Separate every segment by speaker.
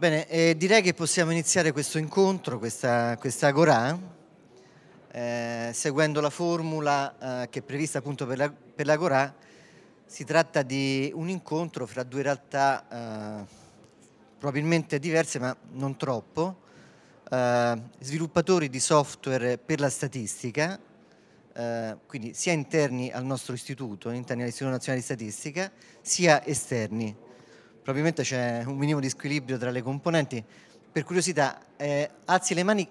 Speaker 1: Bene, eh, direi che possiamo iniziare questo incontro, questa, questa agorà, eh, seguendo la formula eh, che è prevista appunto per, la, per l'agorà. Si tratta di un incontro fra due realtà eh, probabilmente diverse, ma non troppo, eh, sviluppatori di software per la statistica, eh, quindi sia interni al nostro istituto, interni all'Istituto Nazionale di Statistica, sia esterni probabilmente c'è un minimo di squilibrio tra le componenti. Per curiosità, eh, alzi, le mani,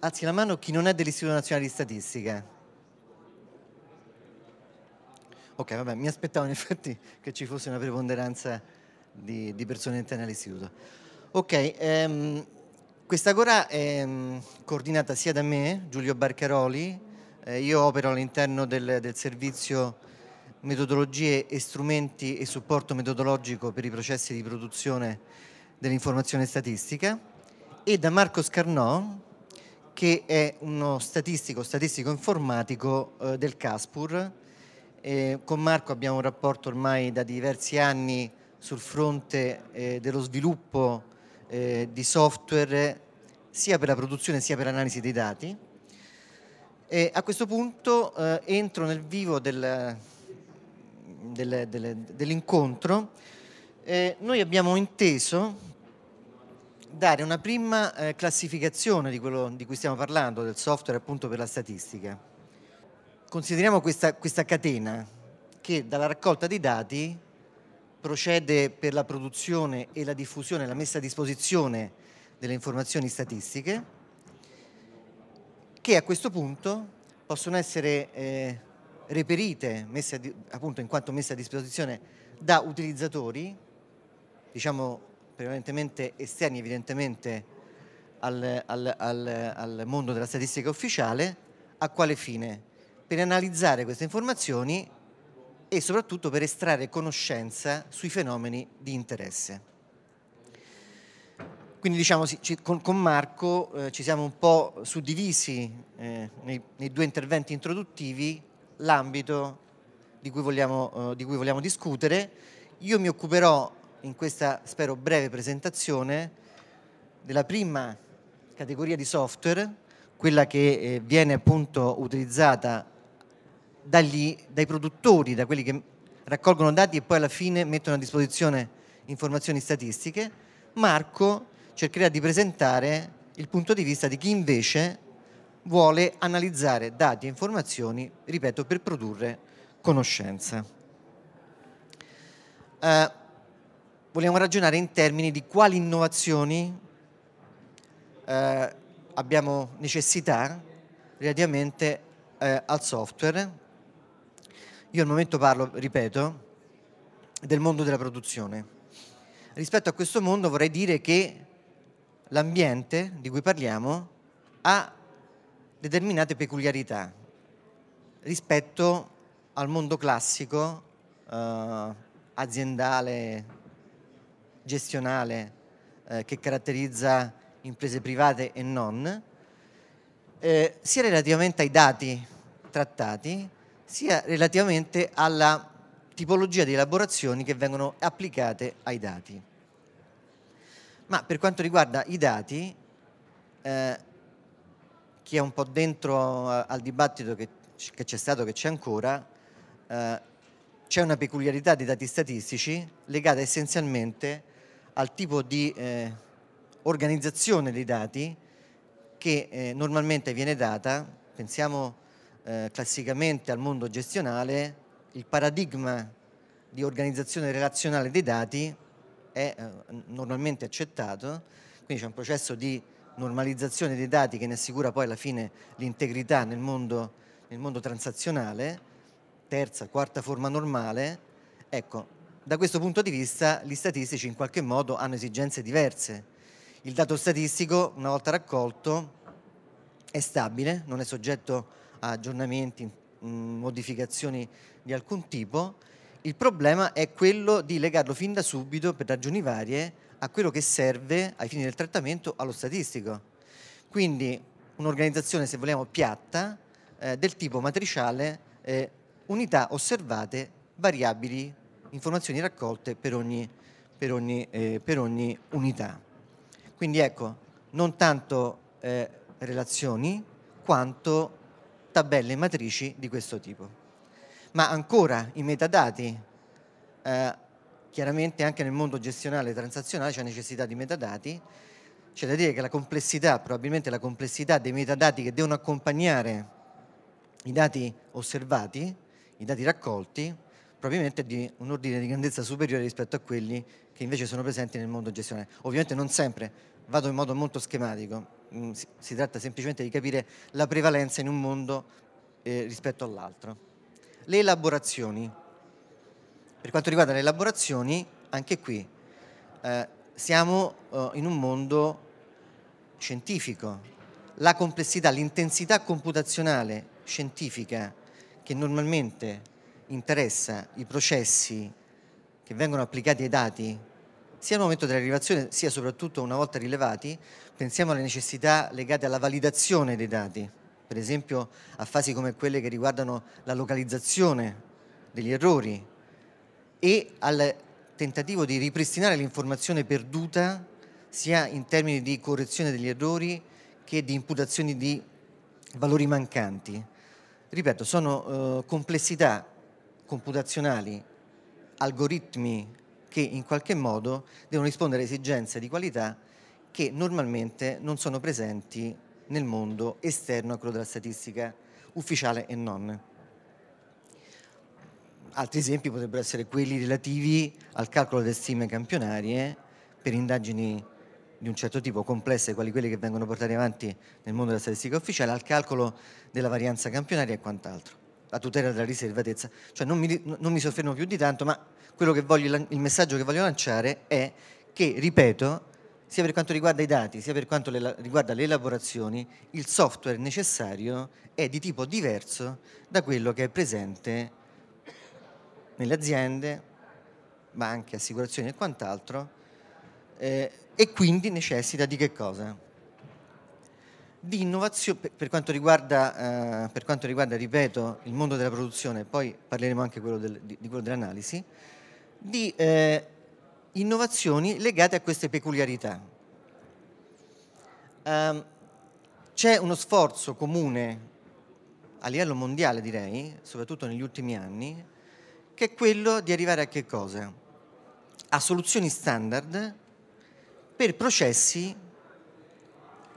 Speaker 1: alzi la mano chi non è dell'Istituto Nazionale di Statistica. Ok, vabbè, mi aspettavo in effetti che ci fosse una preponderanza di, di persone interne all'istituto. Ok, ehm, questa agora è mm, coordinata sia da me, Giulio Barcaroli, eh, io opero all'interno del, del servizio metodologie e strumenti e supporto metodologico per i processi di produzione dell'informazione statistica e da Marco Scarnò che è uno statistico, statistico informatico eh, del Caspur. Eh, con Marco abbiamo un rapporto ormai da diversi anni sul fronte eh, dello sviluppo eh, di software sia per la produzione sia per l'analisi dei dati. E a questo punto eh, entro nel vivo del, del, del, dell'incontro, eh, noi abbiamo inteso dare una prima eh, classificazione di quello di cui stiamo parlando, del software appunto per la statistica. Consideriamo questa, questa catena che dalla raccolta dei dati procede per la produzione e la diffusione, la messa a disposizione delle informazioni statistiche, che a questo punto possono essere eh, reperite, messe a, appunto in quanto messe a disposizione da utilizzatori, diciamo prevalentemente esterni evidentemente al, al, al, al mondo della statistica ufficiale, a quale fine? Per analizzare queste informazioni e soprattutto per estrarre conoscenza sui fenomeni di interesse. Quindi diciamo con, Marco eh, ci siamo un po' suddivisi eh, nei, nei due interventi introduttivi l'ambito di, cui vogliamo, eh, di cui vogliamo discutere. Io mi occuperò in questa, spero, breve presentazione della prima categoria di software, quella che eh, viene appunto utilizzata dagli, dai produttori, da quelli che raccolgono dati e poi alla fine mettono a disposizione informazioni statistiche. Marco cercherà di presentare il punto di vista di chi invece vuole analizzare dati e informazioni, ripeto, per produrre conoscenza. Eh, vogliamo ragionare in termini di quali innovazioni eh, abbiamo necessità relativamente eh, al software. Io al momento parlo, ripeto, del mondo della produzione. Rispetto a questo mondo vorrei dire che l'ambiente di cui parliamo ha determinate peculiarità rispetto al mondo classico eh, aziendale, gestionale eh, che caratterizza imprese private e non, eh, sia relativamente ai dati trattati, sia relativamente alla tipologia di elaborazioni che vengono applicate ai dati. Ma per quanto riguarda i dati, eh, chi è un po' dentro al dibattito che, c'è stato, che c'è ancora, eh, c'è una peculiarità dei dati statistici legata essenzialmente al tipo di eh, organizzazione dei dati che eh, normalmente viene data, pensiamo eh, classicamente al mondo gestionale, il paradigma di organizzazione relazionale dei dati è eh, normalmente accettato, quindi c'è un processo di normalizzazione dei dati che ne assicura poi alla fine l'integrità nel mondo, nel mondo transazionale, terza, quarta forma normale, ecco, da questo punto di vista gli statistici in qualche modo hanno esigenze diverse. Il dato statistico, una volta raccolto, è stabile, non è soggetto a aggiornamenti, mm, modificazioni di alcun tipo. Il problema è quello di legarlo fin da subito, per ragioni varie, a quello che serve ai fini del trattamento allo statistico. Quindi un'organizzazione, se vogliamo, piatta, eh, del tipo matriciale, eh, unità osservate, variabili, informazioni raccolte per ogni, per ogni, eh, per ogni unità. Quindi ecco, non tanto eh, relazioni quanto tabelle e matrici di questo tipo. Ma ancora i metadati eh, Chiaramente anche nel mondo gestionale e transazionale c'è necessità di metadati, c'è da dire che la complessità, probabilmente la complessità dei metadati che devono accompagnare i dati osservati, i dati raccolti, probabilmente è di un ordine di grandezza superiore rispetto a quelli che invece sono presenti nel mondo gestionale. Ovviamente non sempre, vado in modo molto schematico, mm, si tratta semplicemente di capire la prevalenza in un mondo eh, rispetto all'altro. Le elaborazioni, per quanto riguarda le elaborazioni, anche qui eh, siamo eh, in un mondo scientifico. La complessità, l'intensità computazionale scientifica che normalmente interessa i processi che vengono applicati ai dati, sia al momento dell'arrivazione, sia soprattutto una volta rilevati, pensiamo alle necessità legate alla validazione dei dati, per esempio a fasi come quelle che riguardano la localizzazione degli errori, e al tentativo di ripristinare l'informazione perduta sia in termini di correzione degli errori che di imputazioni di valori mancanti. Ripeto, sono eh, complessità computazionali, algoritmi che in qualche modo devono rispondere a esigenze di qualità che normalmente non sono presenti nel mondo esterno a quello della statistica ufficiale e non altri esempi potrebbero essere quelli relativi al calcolo delle stime campionarie per indagini di un certo tipo, complesse, quali quelle che vengono portate avanti nel mondo della statistica ufficiale, al calcolo della varianza campionaria e quant'altro, la tutela della riservatezza. Cioè non mi, non mi soffermo più di tanto, ma voglio, il messaggio che voglio lanciare è che, ripeto, sia per quanto riguarda i dati, sia per quanto riguarda le elaborazioni, il software necessario è di tipo diverso da quello che è presente nelle aziende, banche, assicurazioni e quant'altro, eh, e quindi necessita di che cosa? Di innovazione per quanto, riguarda, eh, per quanto riguarda, ripeto, il mondo della produzione, poi parleremo anche quello del, di, di, quello dell'analisi, di eh, innovazioni legate a queste peculiarità. Um, c'è uno sforzo comune a livello mondiale, direi, soprattutto negli ultimi anni, che è quello di arrivare a che cosa? A soluzioni standard per processi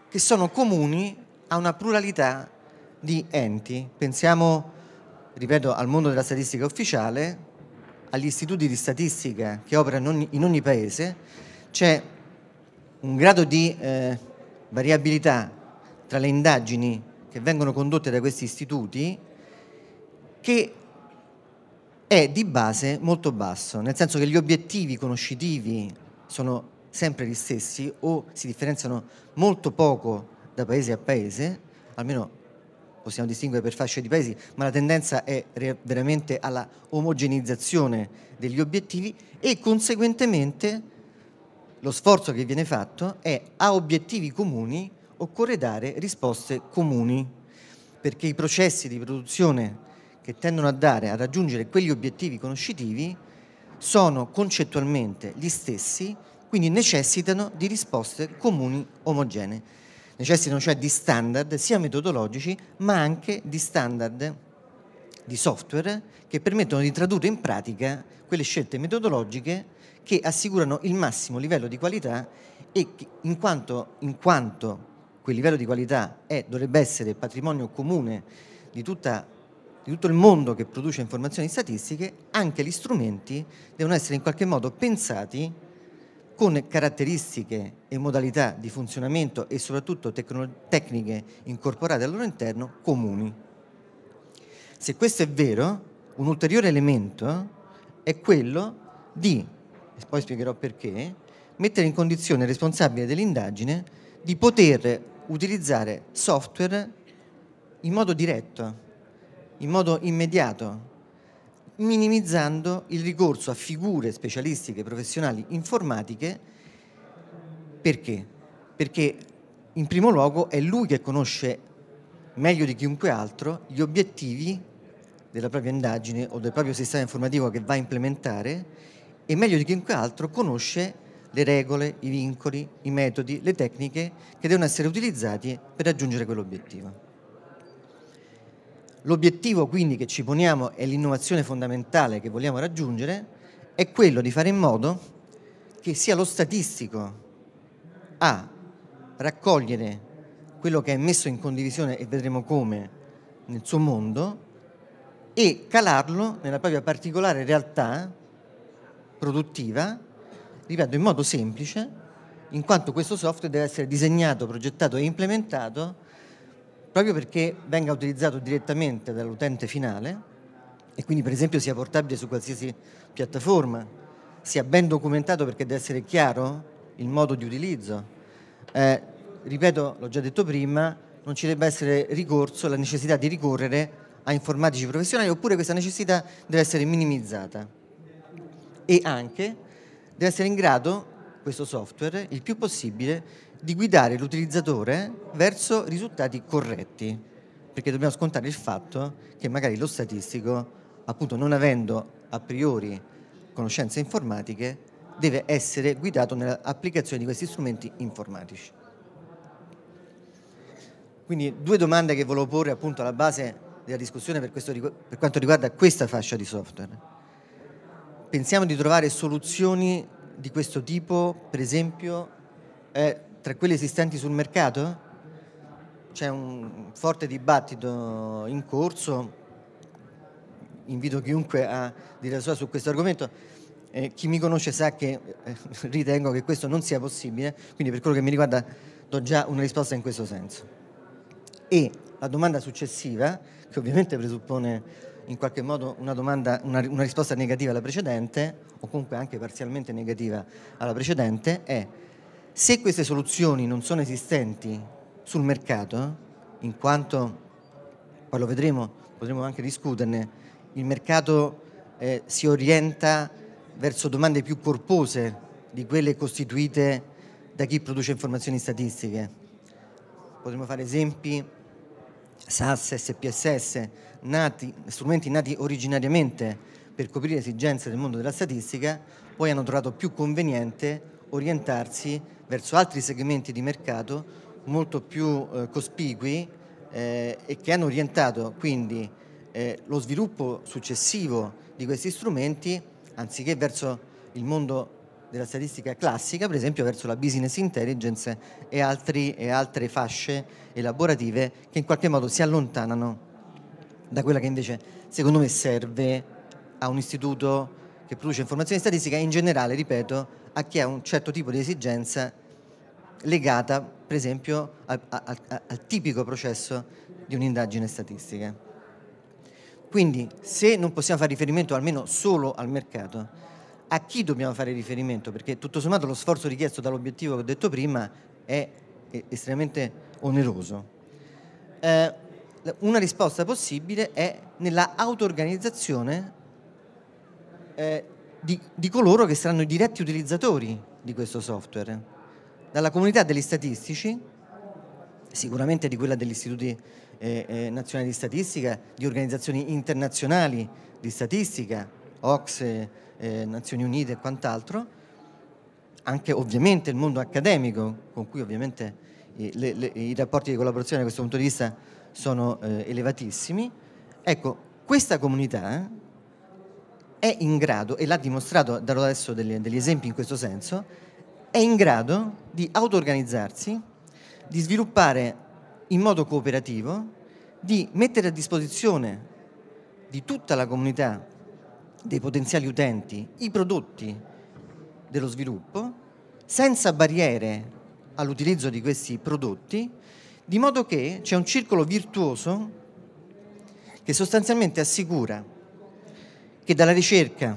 Speaker 1: che sono comuni a una pluralità di enti. Pensiamo, ripeto, al mondo della statistica ufficiale, agli istituti di statistica che operano in ogni paese, c'è un grado di eh, variabilità tra le indagini che vengono condotte da questi istituti che è di base molto basso, nel senso che gli obiettivi conoscitivi sono sempre gli stessi o si differenziano molto poco da paese a paese, almeno possiamo distinguere per fasce di paesi, ma la tendenza è veramente alla omogenizzazione degli obiettivi e conseguentemente lo sforzo che viene fatto è a obiettivi comuni occorre dare risposte comuni, perché i processi di produzione che tendono a dare, a raggiungere quegli obiettivi conoscitivi, sono concettualmente gli stessi, quindi necessitano di risposte comuni omogenee. Necessitano cioè di standard sia metodologici ma anche di standard di software che permettono di tradurre in pratica quelle scelte metodologiche che assicurano il massimo livello di qualità e in quanto, in quanto quel livello di qualità è, dovrebbe essere patrimonio comune di tutta di tutto il mondo che produce informazioni statistiche, anche gli strumenti devono essere in qualche modo pensati con caratteristiche e modalità di funzionamento e soprattutto tecniche incorporate al loro interno comuni. Se questo è vero, un ulteriore elemento è quello di, e poi spiegherò perché, mettere in condizione il responsabile dell'indagine di poter utilizzare software in modo diretto, in modo immediato, minimizzando il ricorso a figure specialistiche professionali informatiche perché? Perché in primo luogo è lui che conosce meglio di chiunque altro gli obiettivi della propria indagine o del proprio sistema informativo che va a implementare e meglio di chiunque altro conosce le regole, i vincoli, i metodi, le tecniche che devono essere utilizzati per raggiungere quell'obiettivo. L'obiettivo quindi che ci poniamo e l'innovazione fondamentale che vogliamo raggiungere è quello di fare in modo che sia lo statistico a raccogliere quello che è messo in condivisione e vedremo come nel suo mondo e calarlo nella propria particolare realtà produttiva, ripeto, in modo semplice, in quanto questo software deve essere disegnato, progettato e implementato proprio perché venga utilizzato direttamente dall'utente finale e quindi per esempio sia portabile su qualsiasi piattaforma, sia ben documentato perché deve essere chiaro il modo di utilizzo. Eh, ripeto, l'ho già detto prima, non ci debba essere ricorso, la necessità di ricorrere a informatici professionali oppure questa necessità deve essere minimizzata e anche deve essere in grado questo software il più possibile di guidare l'utilizzatore verso risultati corretti, perché dobbiamo scontare il fatto che magari lo statistico, appunto non avendo a priori conoscenze informatiche, deve essere guidato nell'applicazione di questi strumenti informatici. Quindi due domande che volevo porre appunto alla base della discussione per, questo, per quanto riguarda questa fascia di software. Pensiamo di trovare soluzioni di questo tipo, per esempio, eh, tra quelli esistenti sul mercato? C'è un forte dibattito in corso, invito chiunque a dire la sua su questo argomento. Eh, chi mi conosce sa che eh, ritengo che questo non sia possibile, quindi per quello che mi riguarda do già una risposta in questo senso. E la domanda successiva, che ovviamente presuppone in qualche modo una, domanda, una, una risposta negativa alla precedente, o comunque anche parzialmente negativa alla precedente, è se queste soluzioni non sono esistenti sul mercato, in quanto, poi lo vedremo, potremo anche discuterne, il mercato eh, si orienta verso domande più corpose di quelle costituite da chi produce informazioni statistiche. Potremmo fare esempi, SAS, SPSS, nati, strumenti nati originariamente per coprire esigenze del mondo della statistica, poi hanno trovato più conveniente orientarsi verso altri segmenti di mercato molto più eh, cospicui eh, e che hanno orientato quindi eh, lo sviluppo successivo di questi strumenti anziché verso il mondo della statistica classica, per esempio verso la business intelligence e, altri, e altre fasce elaborative che in qualche modo si allontanano da quella che invece secondo me serve a un istituto che produce informazioni statistiche in generale, ripeto, a chi ha un certo tipo di esigenza legata per esempio al, al, al tipico processo di un'indagine statistica. Quindi se non possiamo fare riferimento almeno solo al mercato, a chi dobbiamo fare riferimento? Perché tutto sommato lo sforzo richiesto dall'obiettivo che ho detto prima è estremamente oneroso. Eh, una risposta possibile è nella auto-organizzazione eh, di, di coloro che saranno i diretti utilizzatori di questo software, dalla comunità degli statistici, sicuramente di quella degli istituti eh, eh, nazionali di statistica, di organizzazioni internazionali di statistica, OXE, eh, eh, Nazioni Unite e quant'altro, anche ovviamente il mondo accademico, con cui ovviamente eh, le, le, i rapporti di collaborazione da questo punto di vista sono eh, elevatissimi. Ecco, questa comunità è in grado, e l'ha dimostrato, darò adesso degli, degli esempi in questo senso, è in grado di auto-organizzarsi, di sviluppare in modo cooperativo, di mettere a disposizione di tutta la comunità dei potenziali utenti i prodotti dello sviluppo senza barriere all'utilizzo di questi prodotti, di modo che c'è un circolo virtuoso che sostanzialmente assicura che dalla ricerca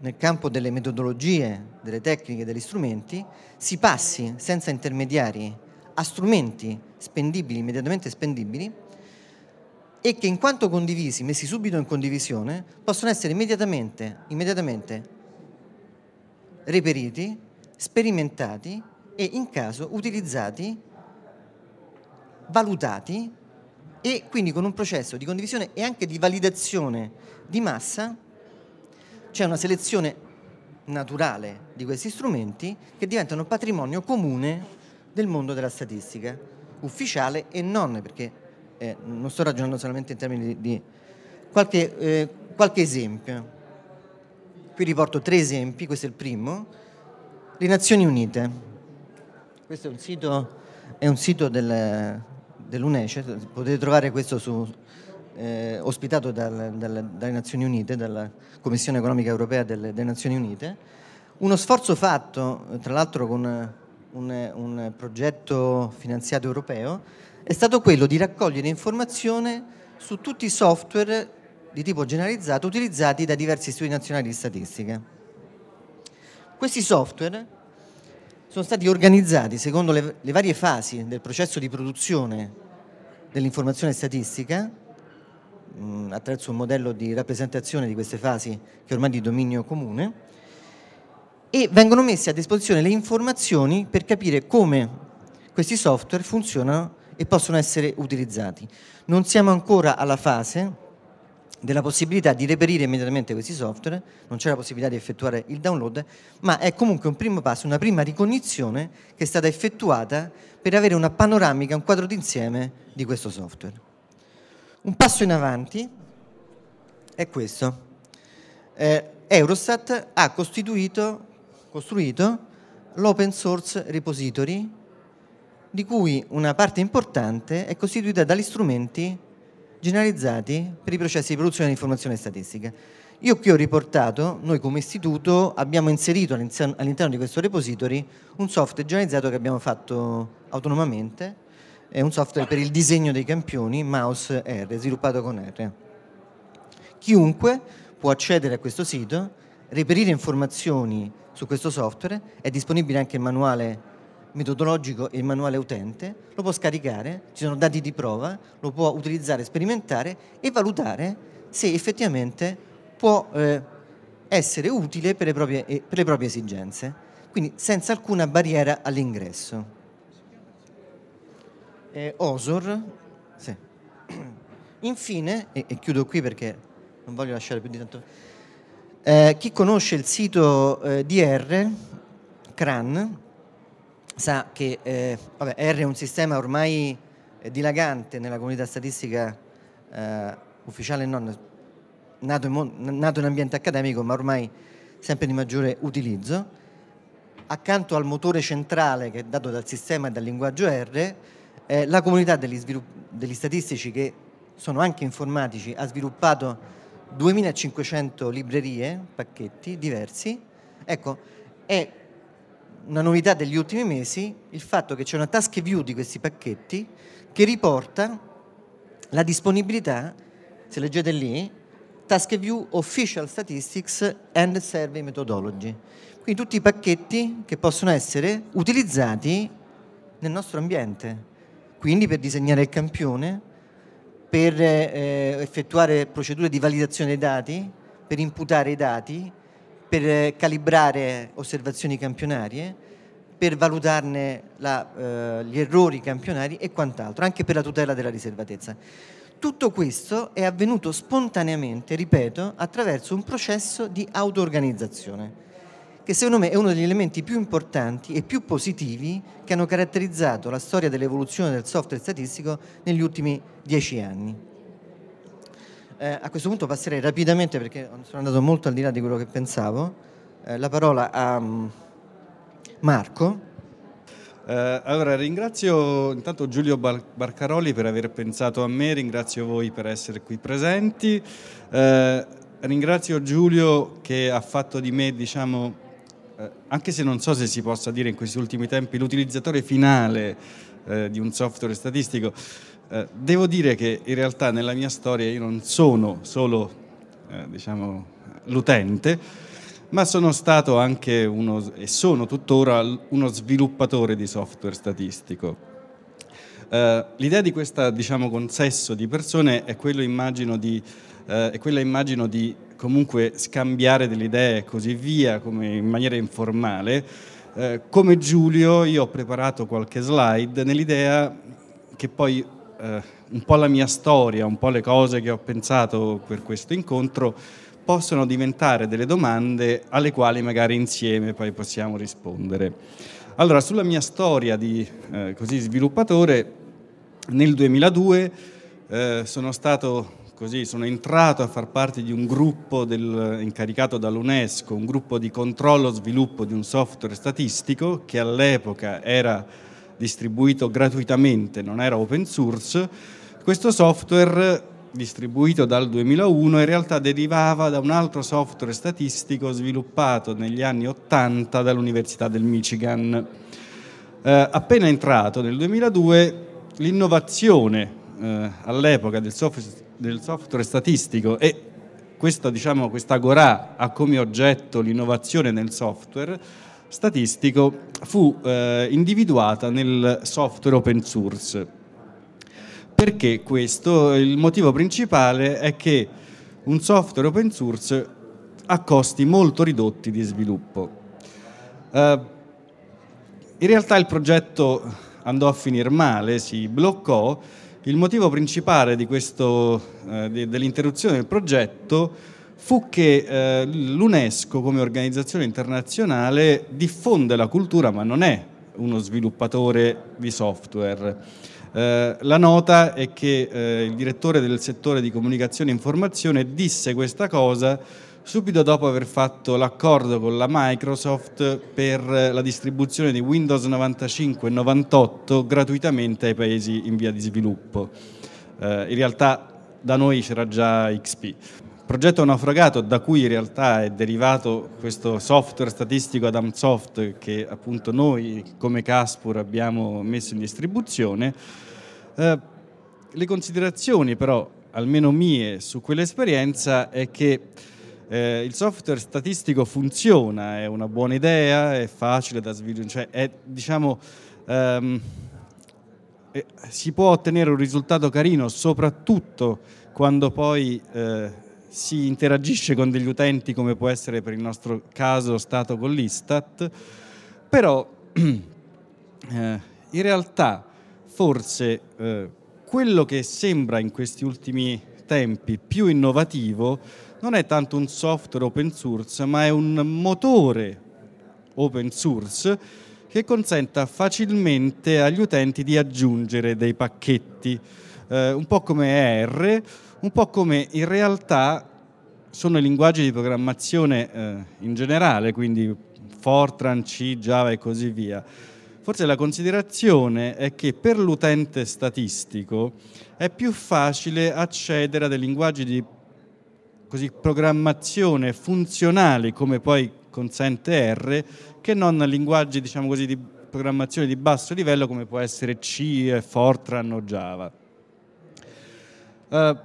Speaker 1: nel campo delle metodologie, delle tecniche, degli strumenti, si passi senza intermediari a strumenti spendibili, immediatamente spendibili, e che in quanto condivisi, messi subito in condivisione, possono essere immediatamente, immediatamente reperiti, sperimentati e in caso utilizzati, valutati e quindi con un processo di condivisione e anche di validazione di massa c'è una selezione naturale di questi strumenti che diventano patrimonio comune del mondo della statistica, ufficiale e non, perché eh, non sto ragionando solamente in termini di... di qualche, eh, qualche esempio. Qui riporto tre esempi, questo è il primo. Le Nazioni Unite. Questo è un sito, è un sito del, dell'UNECE, potete trovare questo su, eh, ospitato dal, dal, dalle Nazioni Unite, dalla Commissione Economica Europea delle, delle Nazioni Unite, uno sforzo fatto tra l'altro con un, un progetto finanziato europeo è stato quello di raccogliere informazione su tutti i software di tipo generalizzato utilizzati da diversi istituti nazionali di statistica. Questi software sono stati organizzati secondo le, le, varie fasi del processo di produzione dell'informazione statistica mh, attraverso un modello di rappresentazione di queste fasi che è ormai di dominio comune e vengono messe a disposizione le informazioni per capire come questi software funzionano e possono essere utilizzati. Non siamo ancora alla fase della possibilità di reperire immediatamente questi software, non c'è la possibilità di effettuare il download, ma è comunque un primo passo, una prima ricognizione che è stata effettuata per avere una panoramica, un quadro d'insieme di questo software. Un passo in avanti è questo. Eh, Eurostat ha costruito l'open source repository di cui una parte importante è costituita dagli strumenti generalizzati per i processi di produzione di informazione statistica. Io qui ho riportato, noi come istituto abbiamo inserito all'interno di questo repository un software generalizzato che abbiamo fatto autonomamente è un software per il disegno dei campioni Mouse R, sviluppato con R. Chiunque può accedere a questo sito, reperire informazioni su questo software, è disponibile anche il manuale metodologico e il manuale utente, lo può scaricare, ci sono dati di prova, lo può utilizzare, sperimentare e valutare se effettivamente può eh, essere utile per le, proprie, eh, per le proprie esigenze, quindi senza alcuna barriera all'ingresso eh, Osor, sì. infine, e, e, chiudo qui perché non voglio lasciare più di tanto, eh, chi conosce il sito eh, di R, CRAN, sa che eh, vabbè, R è un sistema ormai eh, dilagante nella comunità statistica eh, ufficiale e non, nato in, nato in ambiente accademico ma ormai sempre di maggiore utilizzo accanto al motore centrale che è dato dal sistema e dal linguaggio R, eh, la comunità degli, degli, statistici che sono anche informatici ha sviluppato 2500 librerie, pacchetti diversi. Ecco, è una novità degli ultimi mesi il fatto che c'è una task view di questi pacchetti che riporta la disponibilità, se leggete lì, task view official statistics and survey methodology. Quindi tutti i pacchetti che possono essere utilizzati nel nostro ambiente. Quindi per disegnare il campione, per eh, effettuare procedure di validazione dei dati, per imputare i dati, per eh, calibrare osservazioni campionarie, per valutarne la, eh, gli errori campionari e quant'altro, anche per la tutela della riservatezza. Tutto questo è avvenuto spontaneamente, ripeto, attraverso un processo di auto-organizzazione che secondo me è uno degli elementi più importanti e più positivi che hanno caratterizzato la storia dell'evoluzione del software statistico negli ultimi dieci anni. Eh, a questo punto passerei rapidamente, perché sono andato molto al di là di quello che pensavo, eh, la parola a mm, Marco.
Speaker 2: Eh, allora ringrazio intanto Giulio Barcaroli per aver pensato a me, ringrazio voi per essere qui presenti, eh, ringrazio Giulio che ha fatto di me diciamo, eh, anche se non so se si possa dire in questi ultimi tempi, l'utilizzatore finale eh, di un software statistico, eh, devo dire che in realtà nella mia storia io non sono solo eh, diciamo, l'utente, ma sono stato anche uno, e sono tuttora uno sviluppatore di software statistico. Uh, l'idea di questo diciamo, consesso di persone è, immagino di, uh, è quella immagino di comunque scambiare delle idee e così via in maniera informale, eh, come Giulio io ho preparato qualche slide nell'idea che poi eh, un po' la mia storia, un po' le cose che ho pensato per questo incontro possono diventare delle domande alle quali magari insieme poi possiamo rispondere. Allora, sulla mia storia di eh, così sviluppatore, nel 2002 eh, sono stato così, sono entrato a far parte di un gruppo del, incaricato dall'UNESCO, un gruppo di controllo e sviluppo di un software statistico che all'epoca era distribuito gratuitamente, non era open source. Questo software distribuito dal 2001 in realtà derivava da un altro software statistico sviluppato negli anni 80 dall'Università del Michigan. Eh, appena entrato nel 2002 l'innovazione eh, all'epoca del software del software statistico e questa, diciamo, questa agorà ha come oggetto l'innovazione nel software statistico fu eh, individuata nel software open source. Perché questo? Il motivo principale è che un software open source ha costi molto ridotti di sviluppo. Eh, in realtà il progetto andò a finire male, si bloccò, il motivo principale eh, dell'interruzione del progetto fu che eh, l'UNESCO come organizzazione internazionale diffonde la cultura ma non è uno sviluppatore di software. Eh, la nota è che eh, il direttore del settore di comunicazione e informazione disse questa cosa subito dopo aver fatto l'accordo con la Microsoft per la distribuzione di Windows 95 e 98 gratuitamente ai paesi in via di sviluppo. Eh, in realtà da noi c'era già XP. Progetto naufragato da cui in realtà è derivato questo software statistico Adamsoft che appunto noi come Caspur abbiamo messo in distribuzione. Eh, le considerazioni però, almeno mie, su quell'esperienza è che eh, il software statistico funziona, è una buona idea, è facile da sviluppare, cioè è, diciamo, ehm, eh, si può ottenere un risultato carino soprattutto quando poi eh, si interagisce con degli utenti come può essere per il nostro caso stato con l'Istat, però eh, in realtà forse eh, quello che sembra in questi ultimi tempi più innovativo non è tanto un software open source, ma è un motore open source che consenta facilmente agli utenti di aggiungere dei pacchetti, eh, un po' come R, un po' come in realtà sono i linguaggi di programmazione eh, in generale, quindi Fortran, C, Java e così via. Forse la considerazione è che per l'utente statistico è più facile accedere a dei linguaggi di così, programmazione funzionale come poi consente R, che non linguaggi diciamo così, di programmazione di basso livello come può essere C, Fortran o Java. Uh,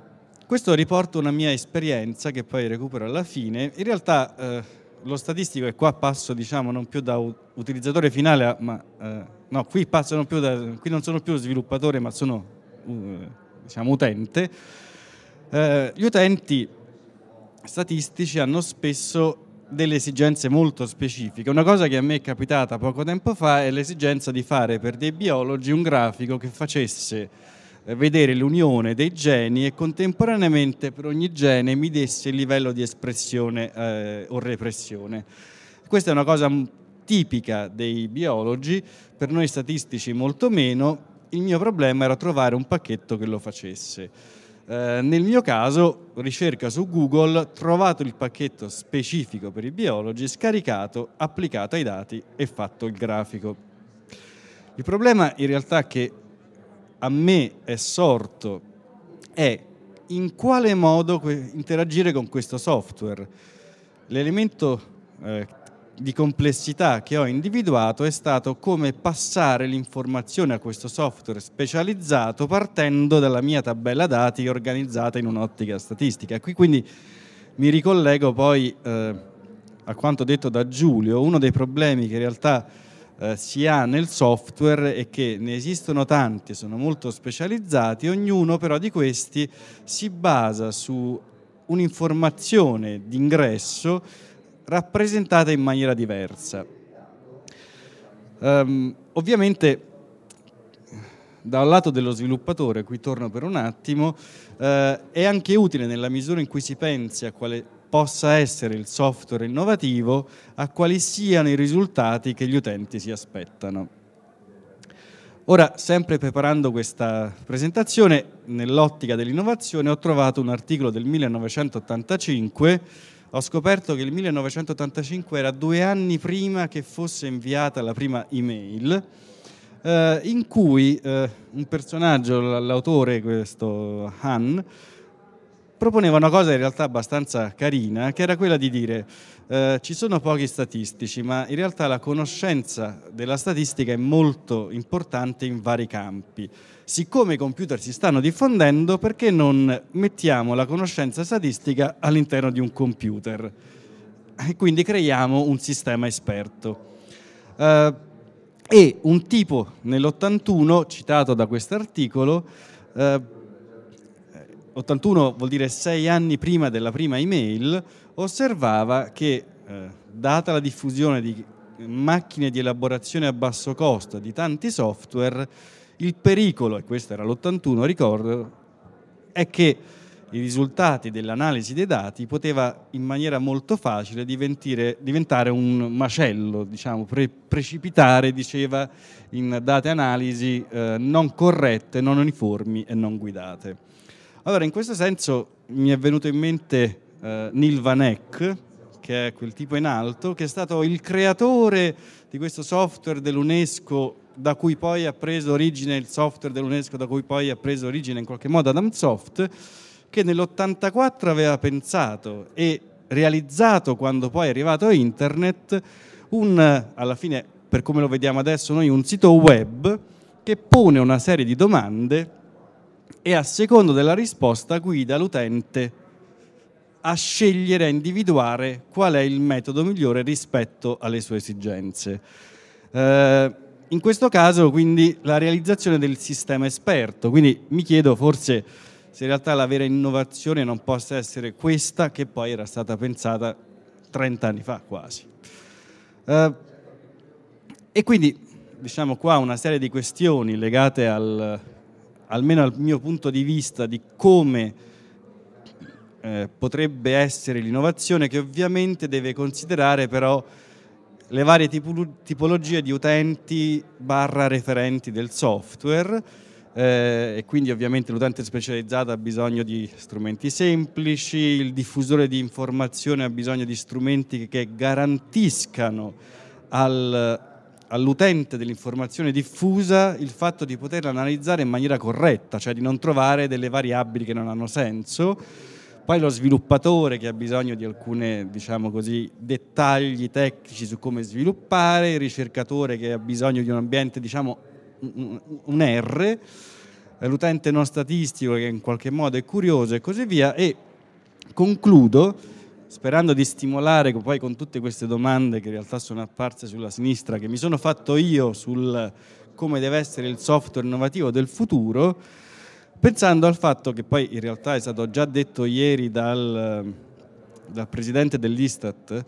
Speaker 2: questo riporto una mia esperienza che poi recupero alla fine. In realtà eh, lo statistico, e qua passo diciamo non più da utilizzatore finale, a, ma eh, no, qui, non da, qui, non sono più sviluppatore ma sono uh, diciamo, utente. Eh, gli utenti statistici hanno spesso delle esigenze molto specifiche. Una cosa che a me è capitata poco tempo fa è l'esigenza di fare per dei biologi un grafico che facesse eh, vedere l'unione dei geni e contemporaneamente per ogni gene mi desse il livello di espressione eh, o repressione. Questa è una cosa tipica dei biologi, per noi statistici molto meno, il mio problema era trovare un pacchetto che lo facesse. Eh, nel mio caso, ricerca su Google, trovato il pacchetto specifico per i biologi, scaricato, applicato ai dati e fatto il grafico. Il problema in realtà che a me è sorto è in quale modo interagire con questo software. L'elemento eh, di complessità che ho individuato è stato come passare l'informazione a questo software specializzato partendo dalla mia tabella dati organizzata in un'ottica statistica. Qui quindi mi ricollego poi eh, a quanto detto da Giulio, uno dei problemi che in realtà eh, si ha nel software è che ne esistono tanti, sono molto specializzati, ognuno però di questi si basa su un'informazione d'ingresso rappresentata in maniera diversa. Um, ovviamente dal lato dello sviluppatore, qui torno per un attimo, eh, è anche utile nella misura in cui si pensi a quale possa essere il software innovativo, a quali siano i risultati che gli utenti si aspettano. Ora, sempre preparando questa presentazione, nell'ottica dell'innovazione, ho trovato un articolo del 1985 ho scoperto che il 1985 era due anni prima che fosse inviata la prima email, eh, in cui eh, un personaggio, l'autore, questo Han, proponeva una cosa in realtà abbastanza carina, che era quella di dire eh, ci sono pochi statistici, ma in realtà la conoscenza della statistica è molto importante in vari campi siccome i computer si stanno diffondendo, perché non mettiamo la conoscenza statistica all'interno di un computer? E quindi creiamo un sistema esperto. Uh, e un tipo nell'81, citato da quest'articolo, eh, 81 vuol dire sei anni prima della prima email, osservava che, eh, data la diffusione di macchine di elaborazione a basso costo di tanti software, il pericolo, e questo era l'81 ricordo, è che i risultati dell'analisi dei dati poteva in maniera molto facile diventare un macello, diciamo, pre precipitare, diceva, in date analisi eh, non corrette, non uniformi e non guidate. Allora, in questo senso mi è venuto in mente eh, Neil Vanek, che è quel tipo in alto, che è stato il creatore di questo software dell'UNESCO da cui poi ha preso origine il software dell'UNESCO, da cui poi ha preso origine in qualche modo Adam Soft, che nell'84 aveva pensato e realizzato quando poi è arrivato internet un, alla fine per come lo vediamo adesso noi, un sito web che pone una serie di domande e a secondo della risposta guida l'utente a scegliere, a individuare qual è il metodo migliore rispetto alle sue esigenze. Eh, in questo caso quindi la realizzazione del sistema esperto, quindi mi chiedo forse se in realtà la vera innovazione non possa essere questa che poi era stata pensata 30 anni fa quasi. Eh, e quindi diciamo qua una serie di questioni legate al, almeno al mio punto di vista di come eh, potrebbe essere l'innovazione che ovviamente deve considerare però le varie tipologie di utenti barra referenti del software eh, e quindi ovviamente l'utente specializzato ha bisogno di strumenti semplici, il diffusore di informazione ha bisogno di strumenti che garantiscano al, all'utente dell'informazione diffusa il fatto di poterla analizzare in maniera corretta, cioè di non trovare delle variabili che non hanno senso poi lo sviluppatore che ha bisogno di alcuni diciamo così, dettagli tecnici su come sviluppare, il ricercatore che ha bisogno di un ambiente, diciamo, un R, eh, l'utente non statistico che in qualche modo è curioso e così via. E concludo sperando di stimolare poi con tutte queste domande che in realtà sono apparse sulla sinistra, che mi sono fatto io sul come deve essere il software innovativo del futuro, pensando al fatto che poi in realtà è stato già detto ieri dal, dal presidente dell'Istat,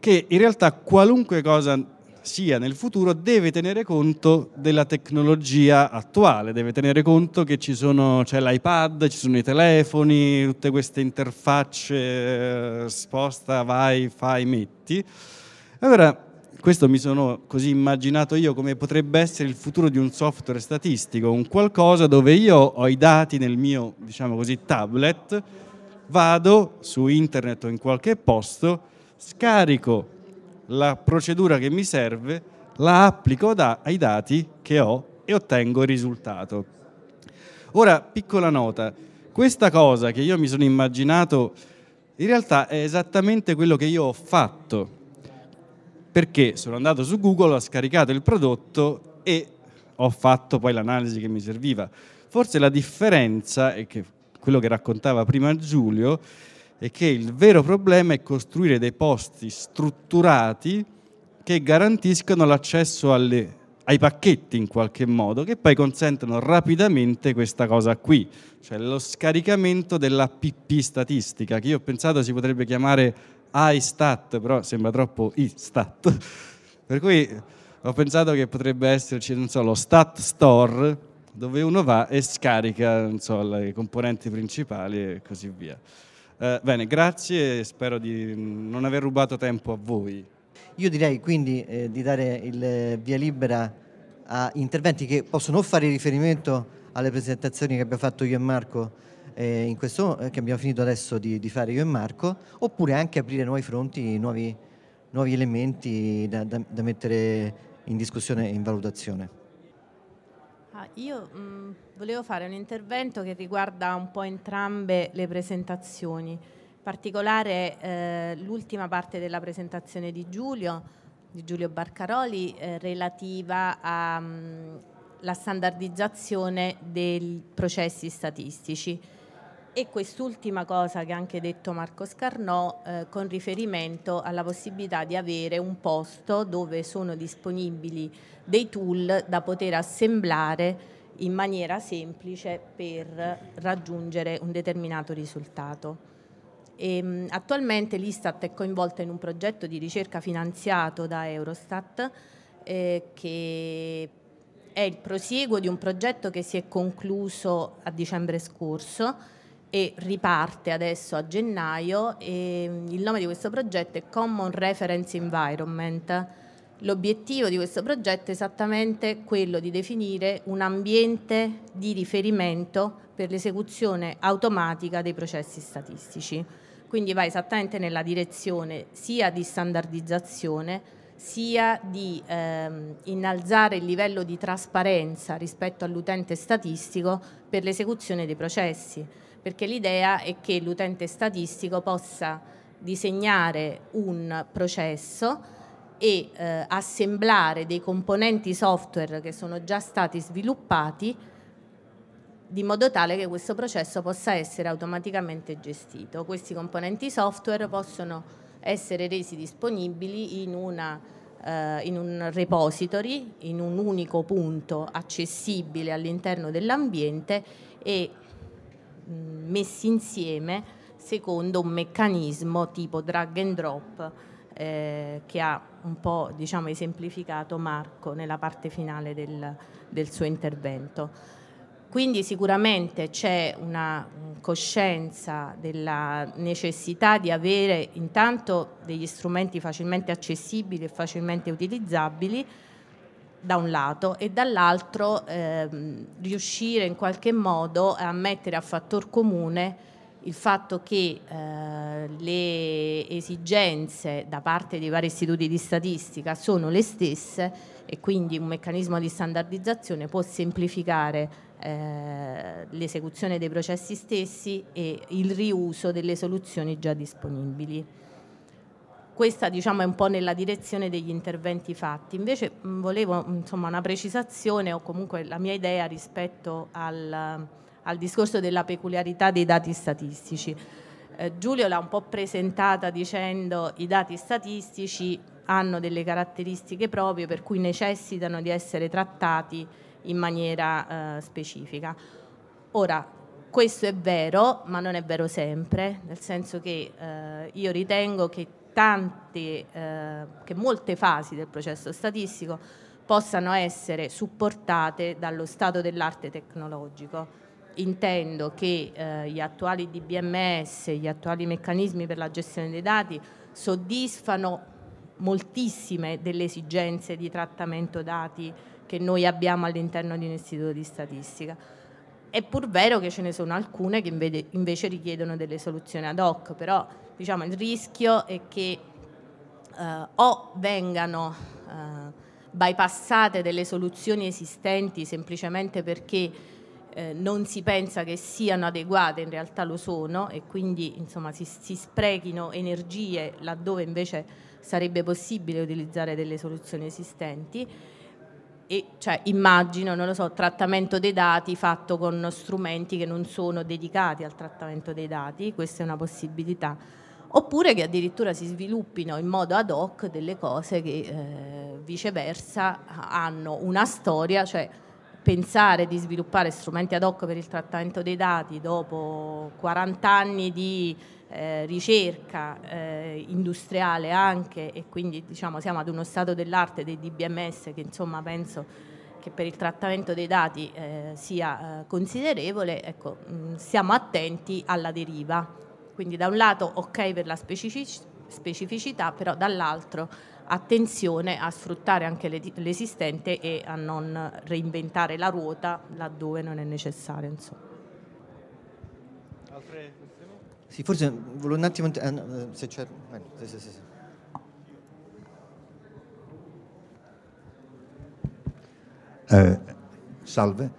Speaker 2: che in realtà qualunque cosa sia nel futuro deve tenere conto della tecnologia attuale, deve tenere conto che ci sono, c'è l'iPad, ci sono i telefoni, tutte queste interfacce, eh, sposta, vai, fai, metti. Allora, questo mi sono così immaginato io come potrebbe essere il futuro di un software statistico, un qualcosa dove io ho i dati nel mio, diciamo così, tablet, vado su internet o in qualche posto, scarico la procedura che mi serve, la applico da, ai dati che ho e ottengo il risultato. Ora, piccola nota, questa cosa che io mi sono immaginato in realtà è esattamente quello che io ho fatto perché sono andato su Google, ho scaricato il prodotto e ho fatto poi l'analisi che mi serviva. Forse la differenza è che quello che raccontava prima Giulio è che il vero problema è costruire dei posti strutturati che garantiscano l'accesso alle, ai pacchetti in qualche modo, che poi consentono rapidamente questa cosa qui, cioè lo scaricamento della PP statistica, che io ho pensato si potrebbe chiamare Istat, però sembra troppo Istat. Per cui ho pensato che potrebbe esserci, non so, lo Stat Store, dove uno va e scarica, so, le componenti principali e così via. Eh, bene, grazie e spero di non aver rubato tempo a voi.
Speaker 1: Io direi quindi eh, di dare il via libera a interventi che possono fare riferimento alle presentazioni che abbiamo fatto io e Marco eh, questo, eh, che abbiamo finito adesso di, di, fare io e Marco, oppure anche aprire nuovi fronti, nuovi, nuovi elementi da, da, da, mettere in discussione e in valutazione.
Speaker 3: Ah, io mh, mm, volevo fare un intervento che riguarda un po' entrambe le presentazioni, in particolare eh, l'ultima parte della presentazione di Giulio, di Giulio Barcaroli, eh, relativa alla mm, standardizzazione dei processi statistici. E quest'ultima cosa che ha anche detto Marco Scarnò eh, con riferimento alla possibilità di avere un posto dove sono disponibili dei tool da poter assemblare in maniera semplice per raggiungere un determinato risultato. E, ehm, attualmente l'Istat è coinvolta in un progetto di ricerca finanziato da Eurostat eh, che è il prosieguo di un progetto che si è concluso a dicembre scorso e riparte adesso a gennaio. Mm, il nome di questo progetto è Common Reference Environment. L'obiettivo di questo progetto è esattamente quello di definire un ambiente di riferimento per l'esecuzione automatica dei processi statistici. Quindi va esattamente nella direzione sia di standardizzazione sia di ehm, innalzare il livello di trasparenza rispetto all'utente statistico per l'esecuzione dei processi perché l'idea è che l'utente statistico possa disegnare un processo e eh, assemblare dei componenti software che sono già stati sviluppati di modo tale che questo processo possa essere automaticamente gestito. Questi componenti software possono essere resi disponibili in, una, eh, in un repository, in un unico punto accessibile all'interno dell'ambiente e Mm, messi insieme secondo un meccanismo tipo drag and drop eh, che ha un po' diciamo, esemplificato Marco nella parte finale del, del suo intervento. Quindi sicuramente c'è una mm, coscienza della necessità di avere intanto degli strumenti facilmente accessibili e facilmente utilizzabili, da un lato e dall'altro ehm, riuscire in qualche modo a mettere a fattor comune il fatto che eh, le esigenze da parte dei vari istituti di statistica sono le stesse e quindi un meccanismo di standardizzazione può semplificare eh, l'esecuzione dei processi stessi e il riuso delle soluzioni già disponibili questa diciamo, è un po' nella direzione degli interventi fatti. Invece mh, volevo insomma, una precisazione o comunque la mia idea rispetto al, al discorso della peculiarità dei dati statistici. Eh, Giulio l'ha un po' presentata dicendo che i dati statistici hanno delle caratteristiche proprie per cui necessitano di essere trattati in maniera eh, specifica. Ora, questo è vero, ma non è vero sempre, nel senso che eh, io ritengo che tante, eh, che molte fasi del processo statistico possano essere supportate dallo stato dell'arte tecnologico. Intendo che eh, gli attuali DBMS, gli attuali meccanismi per la gestione dei dati soddisfano moltissime delle esigenze di trattamento dati che noi abbiamo all'interno di un istituto di statistica. È pur vero che ce ne sono alcune che invece richiedono delle soluzioni ad hoc, però diciamo, il rischio è che eh, o vengano eh, bypassate delle soluzioni esistenti semplicemente perché eh, non si pensa che siano adeguate, in realtà lo sono e quindi insomma, si, si sprechino energie laddove invece sarebbe possibile utilizzare delle soluzioni esistenti. E, cioè, immagino, non lo so, trattamento dei dati fatto con strumenti che non sono dedicati al trattamento dei dati, questa è una possibilità oppure che addirittura si sviluppino in modo ad hoc delle cose che eh, viceversa hanno una storia, cioè pensare di sviluppare strumenti ad hoc per il trattamento dei dati dopo 40 anni di eh, ricerca eh, industriale anche e quindi diciamo siamo ad uno stato dell'arte dei DBMS che insomma penso che per il trattamento dei dati eh, sia eh, considerevole, ecco, mh, mm, siamo attenti alla deriva. Quindi da un lato ok per la specificità, però dall'altro attenzione a sfruttare anche l'esistente e a non reinventare la ruota laddove non è necessario. Insomma.
Speaker 1: Altre questioni? Sì, forse volevo un attimo... Eh, eh, se c'è... Eh, sì, sì, sì.
Speaker 4: Eh, salve,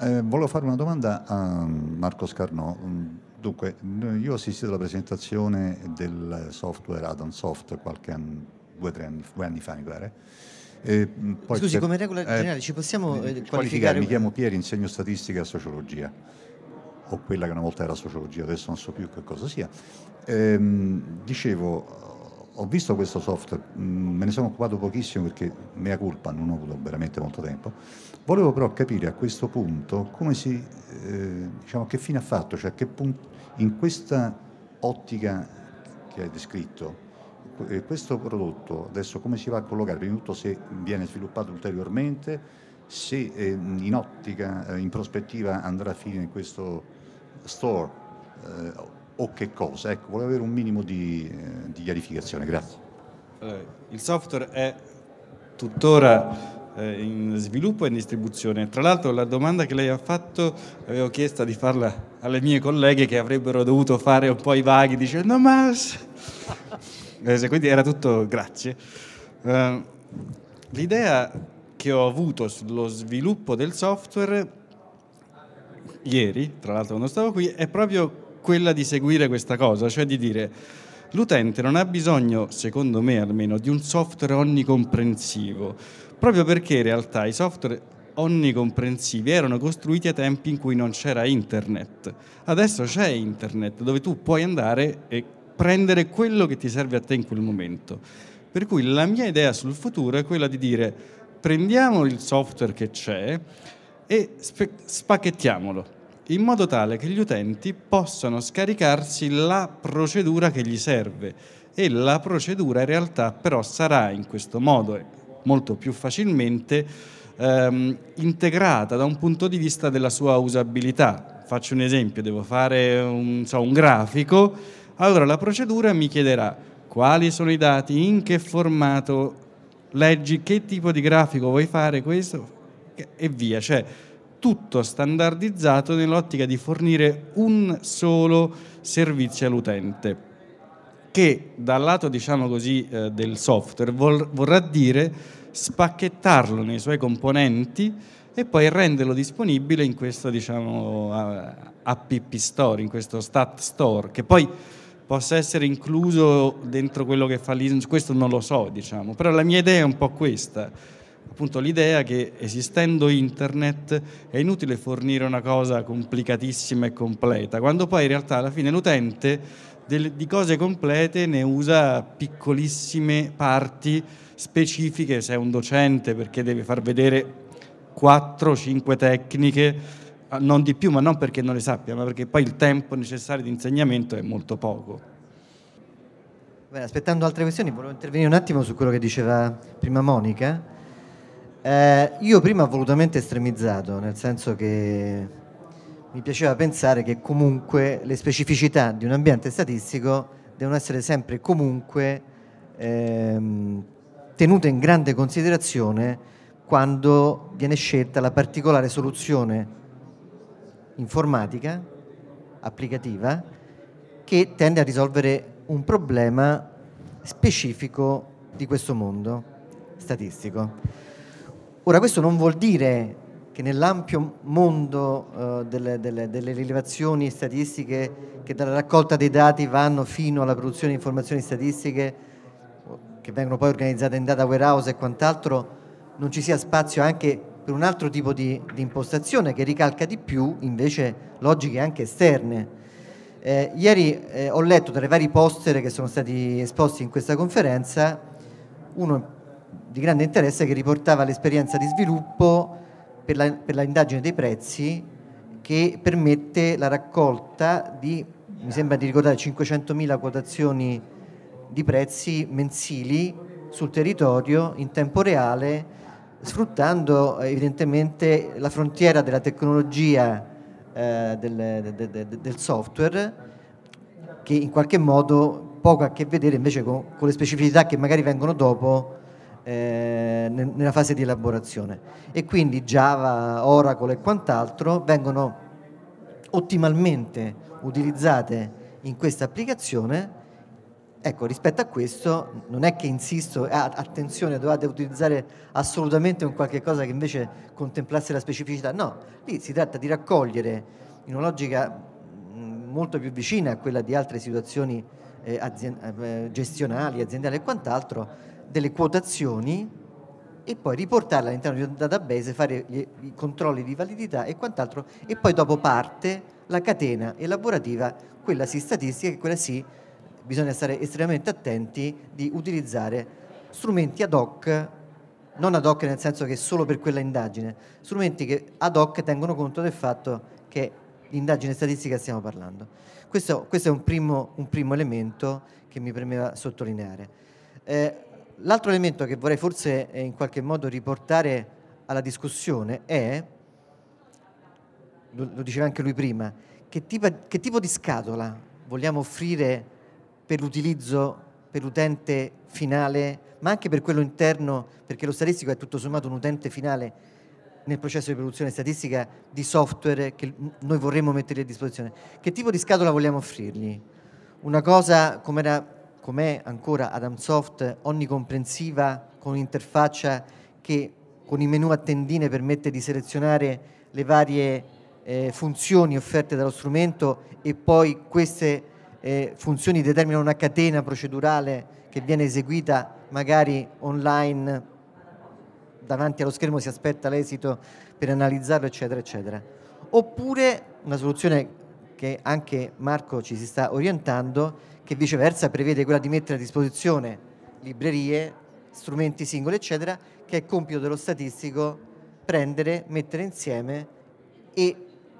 Speaker 4: eh, volevo fare una domanda a Marco Scarnò mm, Dunque, io ho assistito alla presentazione del software Adam Soft qualche anno, due o tre anni, due anni fa, mi pare. E, Scusi, per, come regola eh, generale ci
Speaker 1: possiamo qualificare? Eh, qualificare? Mi
Speaker 4: chiamo Pieri, insegno statistica e sociologia, o quella che una volta era sociologia, adesso non so più che cosa sia. Ehm, dicevo, ho visto questo software, mm, me ne sono occupato pochissimo perché mea culpa, non ho avuto veramente molto tempo. Volevo però capire a questo punto si, eh, diciamo, che fine ha fatto, cioè punto, in questa ottica che hai descritto, questo prodotto adesso come si va a collocare? Prima di tutto se viene sviluppato ulteriormente, se eh, in ottica, eh, in prospettiva andrà a finire in questo store eh, o che cosa? Ecco, volevo avere un minimo di, eh, di chiarificazione, grazie.
Speaker 2: Eh, il software è
Speaker 4: tuttora
Speaker 2: eh, in sviluppo e in distribuzione. Tra l'altro la domanda che lei ha fatto avevo chiesto di farla alle mie colleghe che avrebbero dovuto fare un po' i vaghi dicendo ma... quindi era tutto grazie. l'idea che ho avuto sullo sviluppo del software ieri, tra l'altro quando stavo qui, è proprio quella di seguire questa cosa, cioè di dire l'utente non ha bisogno, secondo me almeno, di un software onnicomprensivo, proprio perché in realtà i software onnicomprensivi erano costruiti a tempi in cui non c'era internet. Adesso c'è internet dove tu puoi andare e prendere quello che ti serve a te in quel momento. Per cui la mia idea sul futuro è quella di dire prendiamo il software che c'è e spacchettiamolo in modo tale che gli utenti possano scaricarsi la procedura che gli serve e la procedura in realtà però sarà in questo modo molto più facilmente ehm, integrata da un punto di vista della sua usabilità. Faccio un esempio, devo fare un, so, un grafico, allora la procedura mi chiederà quali sono i dati, in che formato leggi, che tipo di grafico vuoi fare questo e via. Cioè, tutto standardizzato nell'ottica di fornire un solo servizio all'utente che dal lato diciamo così, eh, del software vor- vorrà dire spacchettarlo nei suoi componenti e poi renderlo disponibile in questo diciamo, app store, in questo stat store, che poi possa essere incluso dentro quello che fa l'ISM, questo non lo so, diciamo, però la mia idea è un po' questa, appunto l'idea che esistendo internet è inutile fornire una cosa complicatissima e completa, quando poi in realtà alla fine l'utente di cose complete ne usa piccolissime parti specifiche, se è un docente perché deve far vedere 4-5 tecniche, eh, non di più, ma non perché non le sappia, ma perché poi il tempo necessario di insegnamento è molto poco.
Speaker 1: Bene, aspettando altre questioni, volevo intervenire un attimo su quello che diceva prima Monica eh, io prima ho volutamente estremizzato, nel senso che mi piaceva pensare che comunque le specificità di un ambiente statistico devono essere sempre comunque ehm, tenute in grande considerazione quando viene scelta la particolare soluzione informatica, applicativa, che tende a risolvere un problema specifico di questo mondo statistico. Ora questo non vuol dire che nell'ampio mondo eh, delle, delle, delle, rilevazioni statistiche che dalla raccolta dei dati vanno fino alla produzione di informazioni statistiche che vengono poi organizzate in data warehouse e quant'altro, non ci sia spazio anche per un altro tipo di, di impostazione che ricalca di più invece logiche anche esterne. Eh, ieri eh, ho letto tra i vari poster che sono stati esposti in questa conferenza, uno di grande interesse che riportava l'esperienza di sviluppo per, la, per l'indagine dei prezzi che permette la raccolta di, mi sembra di ricordare, 500.000 quotazioni di prezzi mensili sul territorio in tempo reale, sfruttando evidentemente la frontiera della tecnologia eh, del, de, de, del software che in qualche modo poco a che vedere invece con, con, le specificità che magari vengono dopo eh, nella fase di elaborazione e quindi Java, Oracle e quant'altro vengono ottimalmente utilizzate in questa applicazione Ecco, rispetto a questo, non è che insisto, eh, attenzione, dovete utilizzare assolutamente un qualche cosa che invece contemplasse la specificità. No, lì si tratta di raccogliere in una logica mm, molto più vicina a quella di altre situazioni eh, azien- eh, gestionali, aziendali e quant'altro, delle quotazioni e poi riportarle all'interno di un database, fare gli, i controlli di validità e quant'altro e poi dopo parte la catena elaborativa, quella sì statistica e quella sì bisogna stare estremamente attenti di utilizzare strumenti ad hoc, non ad hoc nel senso che solo per quella indagine, strumenti che ad hoc tengono conto del fatto che l'indagine statistica stiamo parlando. Questo, questo è un primo, un primo, elemento che mi premeva sottolineare. Eh, l'altro elemento che vorrei forse eh, in qualche modo riportare alla discussione è, lo, diceva anche lui prima, che tipo, che tipo di scatola vogliamo offrire per l'utilizzo, per l'utente finale, ma anche per quello interno, perché lo statistico è tutto sommato un utente finale nel processo di produzione statistica di software che noi vorremmo mettere a disposizione. Che tipo di scatola vogliamo offrirgli? Una cosa come era com'è ancora Adamsoft onnicomprensiva con un'interfaccia che con i menu a tendine permette di selezionare le varie eh, funzioni offerte dallo strumento e poi queste eh, funzioni determinano una catena procedurale che viene eseguita magari online davanti allo schermo si aspetta l'esito per analizzarlo eccetera eccetera oppure una soluzione che anche Marco ci si sta orientando che viceversa prevede quella di mettere a disposizione librerie, strumenti singoli, eccetera, che è compito dello statistico prendere, mettere insieme e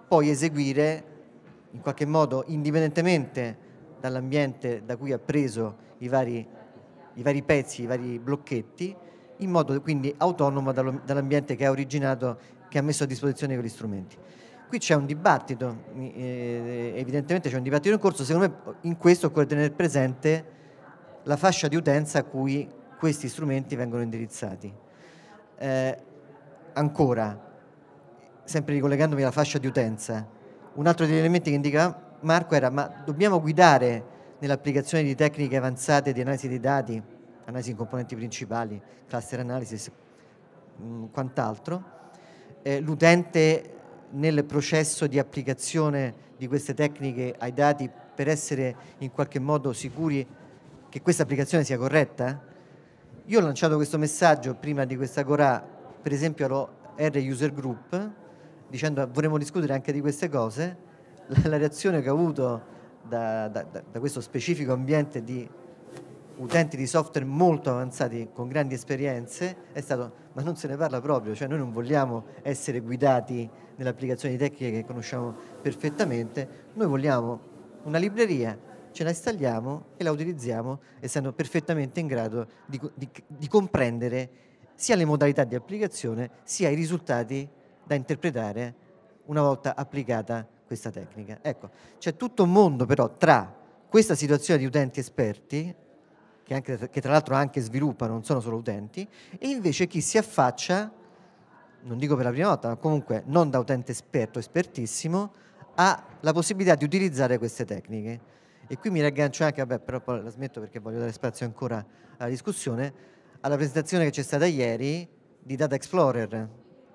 Speaker 1: poi eseguire in qualche modo indipendentemente dall'ambiente da cui ha preso i vari, i vari pezzi, i vari blocchetti, in modo quindi autonomo dall'ambiente che ha originato, che ha messo a disposizione quegli strumenti qui c'è un dibattito, eh, evidentemente c'è un dibattito in corso, secondo me in questo occorre tenere presente la fascia di utenza a cui questi strumenti vengono indirizzati. Eh, ancora, sempre ricollegandomi alla fascia di utenza, un altro degli elementi che indica Marco era ma dobbiamo guidare nell'applicazione di tecniche avanzate di analisi dei dati, analisi in componenti principali, cluster analysis, mh, mm, quant'altro, eh, l'utente nel processo di applicazione di queste tecniche ai dati per essere in qualche modo sicuri che questa applicazione sia corretta? Io ho lanciato questo messaggio prima di questa Gorà, per esempio allo R User Group, dicendo vorremmo discutere anche di queste cose, la, reazione che ho avuto da, da, da questo specifico ambiente di utenti di software molto avanzati con grandi esperienze è stato ma non se ne parla proprio, cioè noi non vogliamo essere guidati nelle applicazioni tecniche che conosciamo perfettamente, noi vogliamo una libreria, ce la installiamo e la utilizziamo essendo perfettamente in grado di, di, di comprendere sia le modalità di applicazione sia i risultati da interpretare una volta applicata questa tecnica. Ecco, c'è tutto un mondo però tra questa situazione di utenti esperti che, anche, che tra l'altro anche sviluppano, non sono solo utenti, e invece chi si affaccia, non dico per la prima volta, ma comunque non da utente esperto, espertissimo, ha la possibilità di utilizzare queste tecniche. E qui mi raggancio anche, vabbè, però poi la smetto perché voglio dare spazio ancora alla discussione, alla presentazione che c'è stata ieri di Data Explorer,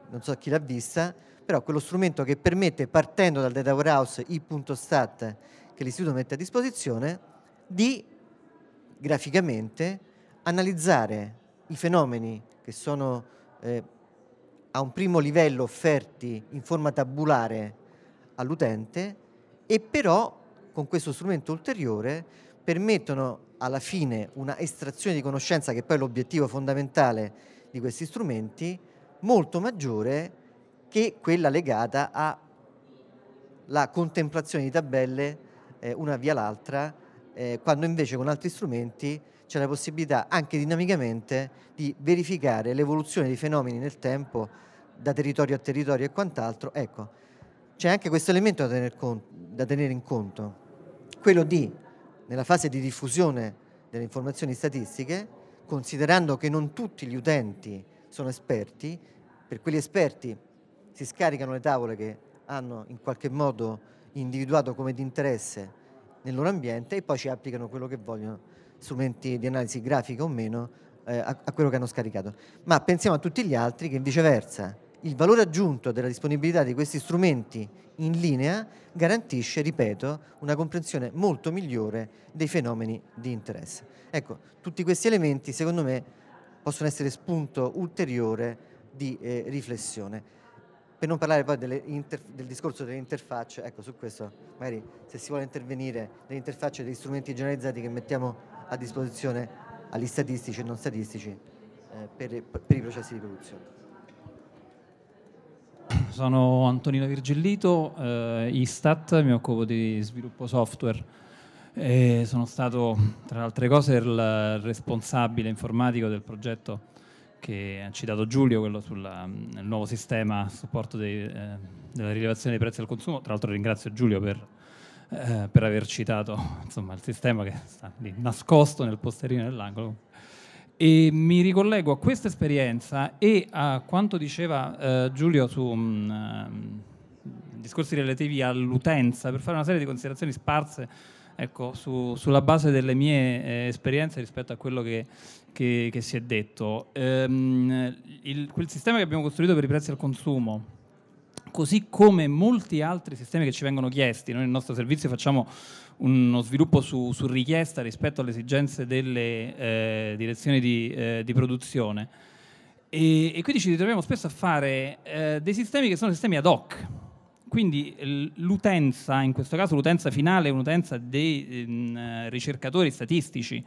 Speaker 1: non so chi l'ha vista, però quello strumento che permette, partendo dal data warehouse i.stat che l'istituto mette a disposizione, di graficamente, analizzare i fenomeni che sono eh, a un primo livello offerti in forma tabulare all'utente e però con questo strumento ulteriore permettono alla fine una estrazione di conoscenza che è poi è l'obiettivo fondamentale di questi strumenti molto maggiore che quella legata alla contemplazione di tabelle eh, una via l'altra eh, quando invece con altri strumenti c'è la possibilità anche dinamicamente di verificare l'evoluzione dei fenomeni nel tempo, da territorio a territorio e quant'altro. Ecco, c'è anche questo elemento da, tener da tenere in conto, quello di, nella fase di diffusione delle informazioni statistiche, considerando che non tutti gli utenti sono esperti, per quelli esperti si scaricano le tavole che hanno in qualche modo individuato come di interesse nel loro ambiente e poi ci applicano quello che vogliono, strumenti di analisi grafica o meno, eh, a, a quello che hanno scaricato. Ma pensiamo a tutti gli altri che viceversa il valore aggiunto della disponibilità di questi strumenti in linea garantisce, ripeto, una comprensione molto migliore dei fenomeni di interesse. Ecco, tutti questi elementi secondo me possono essere spunto ulteriore di eh, riflessione. Per non parlare poi del discorso delle interfacce, ecco su questo magari se si vuole intervenire delle interfacce degli strumenti generalizzati che mettiamo a disposizione agli statistici e non statistici eh, per, per i processi di produzione
Speaker 5: sono Antonino Virgillito, eh, Istat, mi occupo di sviluppo software e sono stato tra le altre cose il responsabile informatico del progetto che ha citato Giulio, quello sul mm, nuovo sistema a supporto dei, eh, della rilevazione dei prezzi al consumo. Tra l'altro ringrazio Giulio per, eh, per aver citato insomma, il sistema che sta lì nascosto nel posterino dell'angolo. E mi ricollego a questa esperienza e a quanto diceva eh, Giulio su mh, mm, ehm, discorsi relativi all'utenza, per fare una serie di considerazioni sparse ecco, su, sulla base delle mie eh, esperienze rispetto a quello che che, che si è detto. Ehm, il, quel sistema che abbiamo costruito per i prezzi al consumo, così come molti altri sistemi che ci vengono chiesti. Noi nel nostro servizio facciamo uno sviluppo su, su richiesta rispetto alle esigenze delle eh, direzioni di, eh, di produzione. E, e, quindi ci ritroviamo spesso a fare eh, dei sistemi che sono sistemi ad hoc. Quindi l'utenza, in questo caso l'utenza finale, è un'utenza dei ehm, ricercatori statistici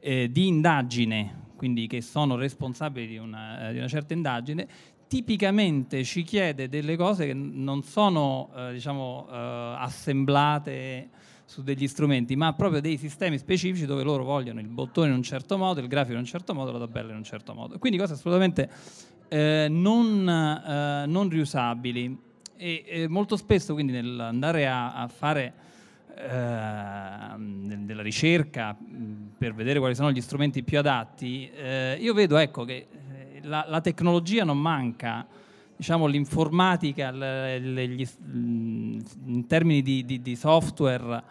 Speaker 5: eh, di indagine, quindi che sono responsabili di una, eh, di una, certa indagine, tipicamente ci chiede delle cose che non sono eh, diciamo, eh, assemblate su degli strumenti, ma proprio dei sistemi specifici dove loro vogliono il bottone in un certo modo, il grafico in un certo modo, la tabella in un certo modo. Quindi cose assolutamente eh, non, eh, non, riusabili. E, eh, molto spesso quindi nell'andare a, a fare Ehm, della ricerca per vedere quali sono gli strumenti più adatti, eh, io vedo ecco, che eh, la, la, tecnologia non manca, diciamo, l'informatica gli, in termini di, di, di software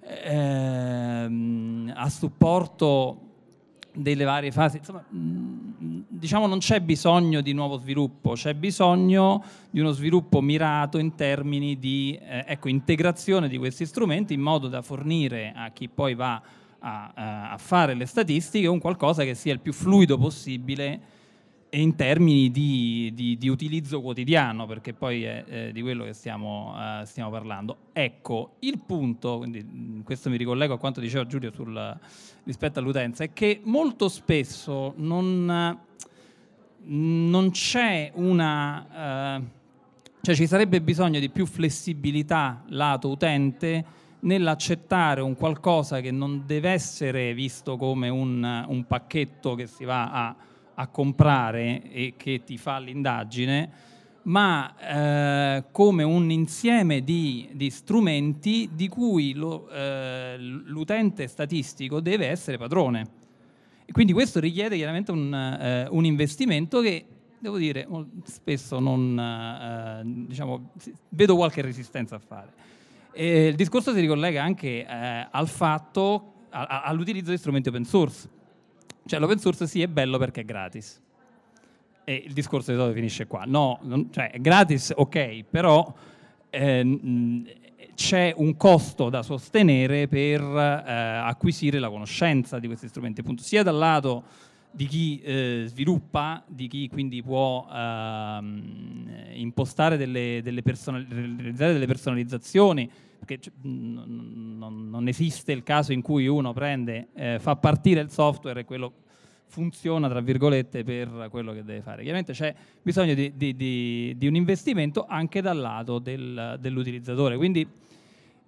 Speaker 5: eh, a supporto delle varie fasi, insomma, diciamo, non c'è bisogno di nuovo sviluppo, c'è bisogno di uno sviluppo mirato in termini di eh, ecco, integrazione di questi strumenti in modo da fornire a chi poi va a, eh, a, fare le statistiche un qualcosa che sia il più fluido possibile e in termini di, di, di utilizzo quotidiano, perché poi è eh, di quello che stiamo, eh, stiamo, parlando. Ecco, il punto, quindi, questo mi ricollego a quanto diceva Giulio sul, rispetto all'utenza, è che molto spesso non non c'è una... Eh, cioè ci sarebbe bisogno di più flessibilità lato utente nell'accettare un qualcosa che non deve essere visto come un, un pacchetto che si va a, a, comprare e che ti fa l'indagine, ma eh, come un insieme di, di strumenti di cui lo, eh, l'utente statistico deve essere padrone. Quindi questo richiede chiaramente un, eh, un investimento che devo dire, spesso non, eh, diciamo, vedo qualche resistenza a fare. E il discorso si ricollega anche eh, al fatto, a, all'utilizzo di strumenti open source. Cioè l'open source sì è bello perché è gratis. E il discorso di solito finisce qua. No, non, cioè è gratis, ok, però eh, c'è un costo da sostenere per eh, acquisire la conoscenza di questi strumenti, appunto, sia dal lato di chi eh, sviluppa, di chi quindi può ehm, impostare delle, delle, personali- realizzare delle personalizzazioni, perché c- n- non, non esiste il caso in cui uno prende, eh, fa partire il software e quello funziona, tra virgolette, per quello che deve fare. Chiaramente c'è bisogno di, di, di, di un investimento anche dal lato del, dell'utilizzatore. Quindi,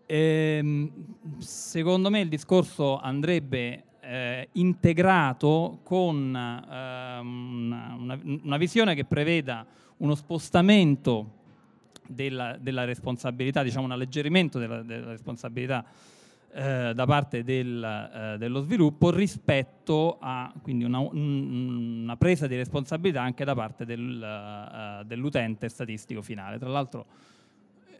Speaker 5: ehm, secondo me, il discorso andrebbe eh, integrato con eh, una, una, una, visione che preveda uno spostamento della, della responsabilità, diciamo un alleggerimento della, della responsabilità eh, da parte del, eh, dello sviluppo rispetto a quindi una, una, presa di responsabilità anche da parte del, uh, dell'utente statistico finale. Tra l'altro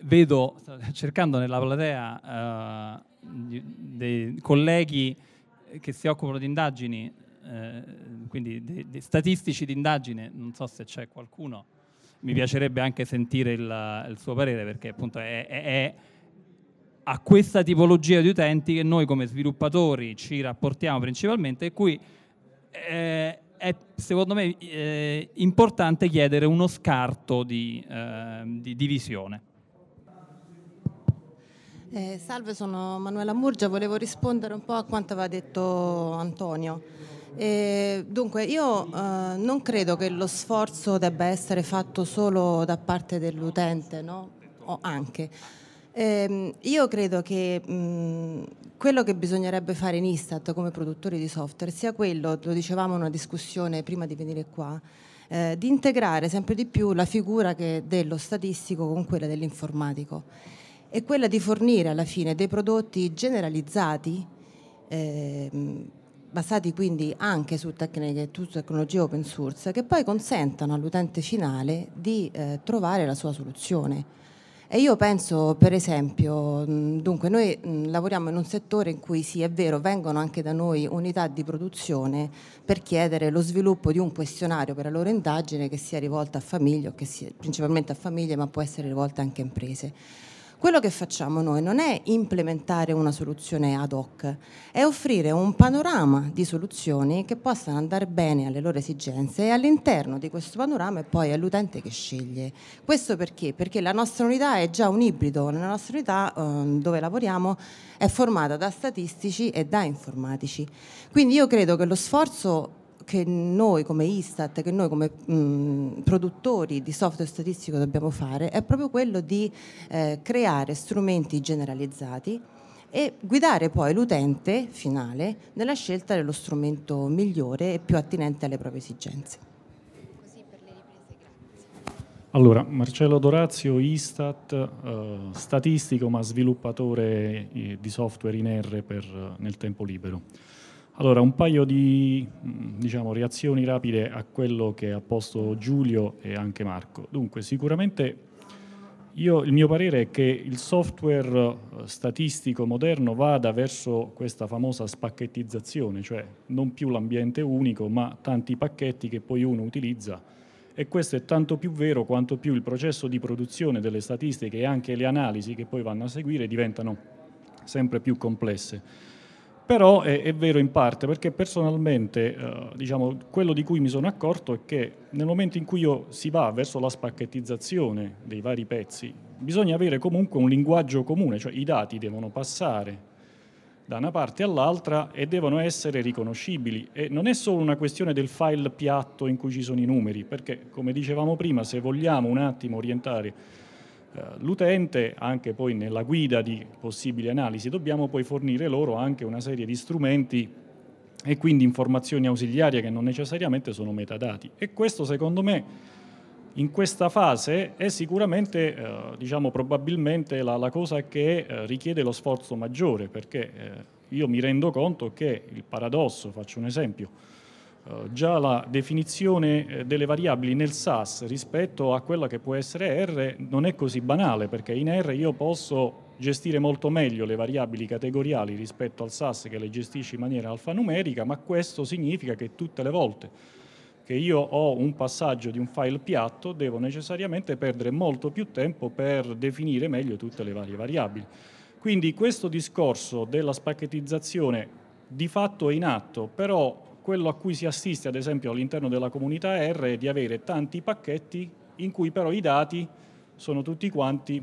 Speaker 5: vedo, cercando nella platea uh, dei colleghi che si occupano di indagini, eh, quindi de, de statistici di indagine, non so se c'è qualcuno, mi piacerebbe anche sentire il, il suo parere perché appunto è, è, è a questa tipologia di utenti che noi come sviluppatori ci rapportiamo principalmente e qui eh, è secondo me eh, importante chiedere uno scarto di, eh, di, di visione.
Speaker 6: Eh, salve, sono Manuela Murgia, volevo rispondere un po' a quanto aveva detto Antonio. Eh, dunque, io eh, non credo che lo sforzo debba essere fatto solo da parte dell'utente, no? O anche. Eh, io credo che mh, mhmm, quello che bisognerebbe fare in Istat come produttori di software sia quello, lo dicevamo in una discussione prima di venire qua, eh, di integrare sempre di più la figura dello statistico con quella dell'informatico e quella di fornire alla fine dei prodotti generalizzati, eh, basati quindi anche su tecniche, su tecnologie open source, che poi consentano all'utente finale di eh, trovare la sua soluzione. E io penso, per esempio, dunque noi lavoriamo in un settore in cui sì, è vero, vengono anche da noi unità di produzione per chiedere lo sviluppo di un questionario per la loro indagine che sia rivolta a famiglie, o che sia, principalmente a famiglie, ma può essere rivolta anche a imprese. Quello che facciamo noi non è implementare una soluzione ad hoc, è offrire un panorama di soluzioni che possano andare bene alle loro esigenze e all'interno di questo panorama è poi l'utente che sceglie. Questo perché? Perché la nostra unità è già un ibrido, la nostra unità eh, dove lavoriamo è formata da statistici e da informatici. Quindi io credo che lo sforzo che noi come Istat, che noi come mh, produttori di software statistico dobbiamo fare è proprio quello di eh, creare strumenti generalizzati e guidare poi l'utente finale nella scelta dello strumento migliore e più attinente alle proprie esigenze.
Speaker 7: Allora, Marcello Dorazio, Istat, eh, statistico ma sviluppatore eh, di software in R per, eh, nel tempo libero. Allora, un paio di mm, diciamo, reazioni rapide a quello che ha posto Giulio e anche Marco. Dunque, sicuramente io, il mio parere è che il software eh, statistico moderno vada verso questa famosa spacchettizzazione, cioè non più l'ambiente unico, ma tanti pacchetti che poi uno utilizza. E questo è tanto più vero quanto più il processo di produzione delle statistiche e anche le analisi che poi vanno a seguire diventano sempre più complesse però è, è, vero in parte perché personalmente eh, diciamo, quello di cui mi sono accorto è che nel momento in cui si va verso la spacchettizzazione dei vari pezzi bisogna avere comunque un linguaggio comune, cioè i dati devono passare da una parte all'altra e devono essere riconoscibili. E non è solo una questione del file piatto in cui ci sono i numeri, perché come dicevamo prima, se vogliamo un attimo orientare eh, l'utente, anche poi nella guida di possibili analisi, dobbiamo poi fornire loro anche una serie di strumenti e quindi informazioni ausiliarie che non necessariamente sono metadati. E questo secondo me in questa fase è sicuramente, eh, diciamo probabilmente, la, la cosa che eh, richiede lo sforzo maggiore, perché eh, io mi rendo conto che il paradosso, faccio un esempio, eh, già la definizione eh, delle variabili nel SAS rispetto a quella che può essere R non è così banale perché in R io posso gestire molto meglio le variabili categoriali rispetto al SAS che le gestisce in maniera alfanumerica, ma questo significa che tutte le volte che io ho un passaggio di un file piatto devo necessariamente perdere molto più tempo per definire meglio tutte le varie variabili. Quindi questo discorso della spacchettizzazione di fatto è in atto, però quello a cui si assiste ad esempio all'interno della comunità R è di avere tanti pacchetti in cui però i dati sono tutti quanti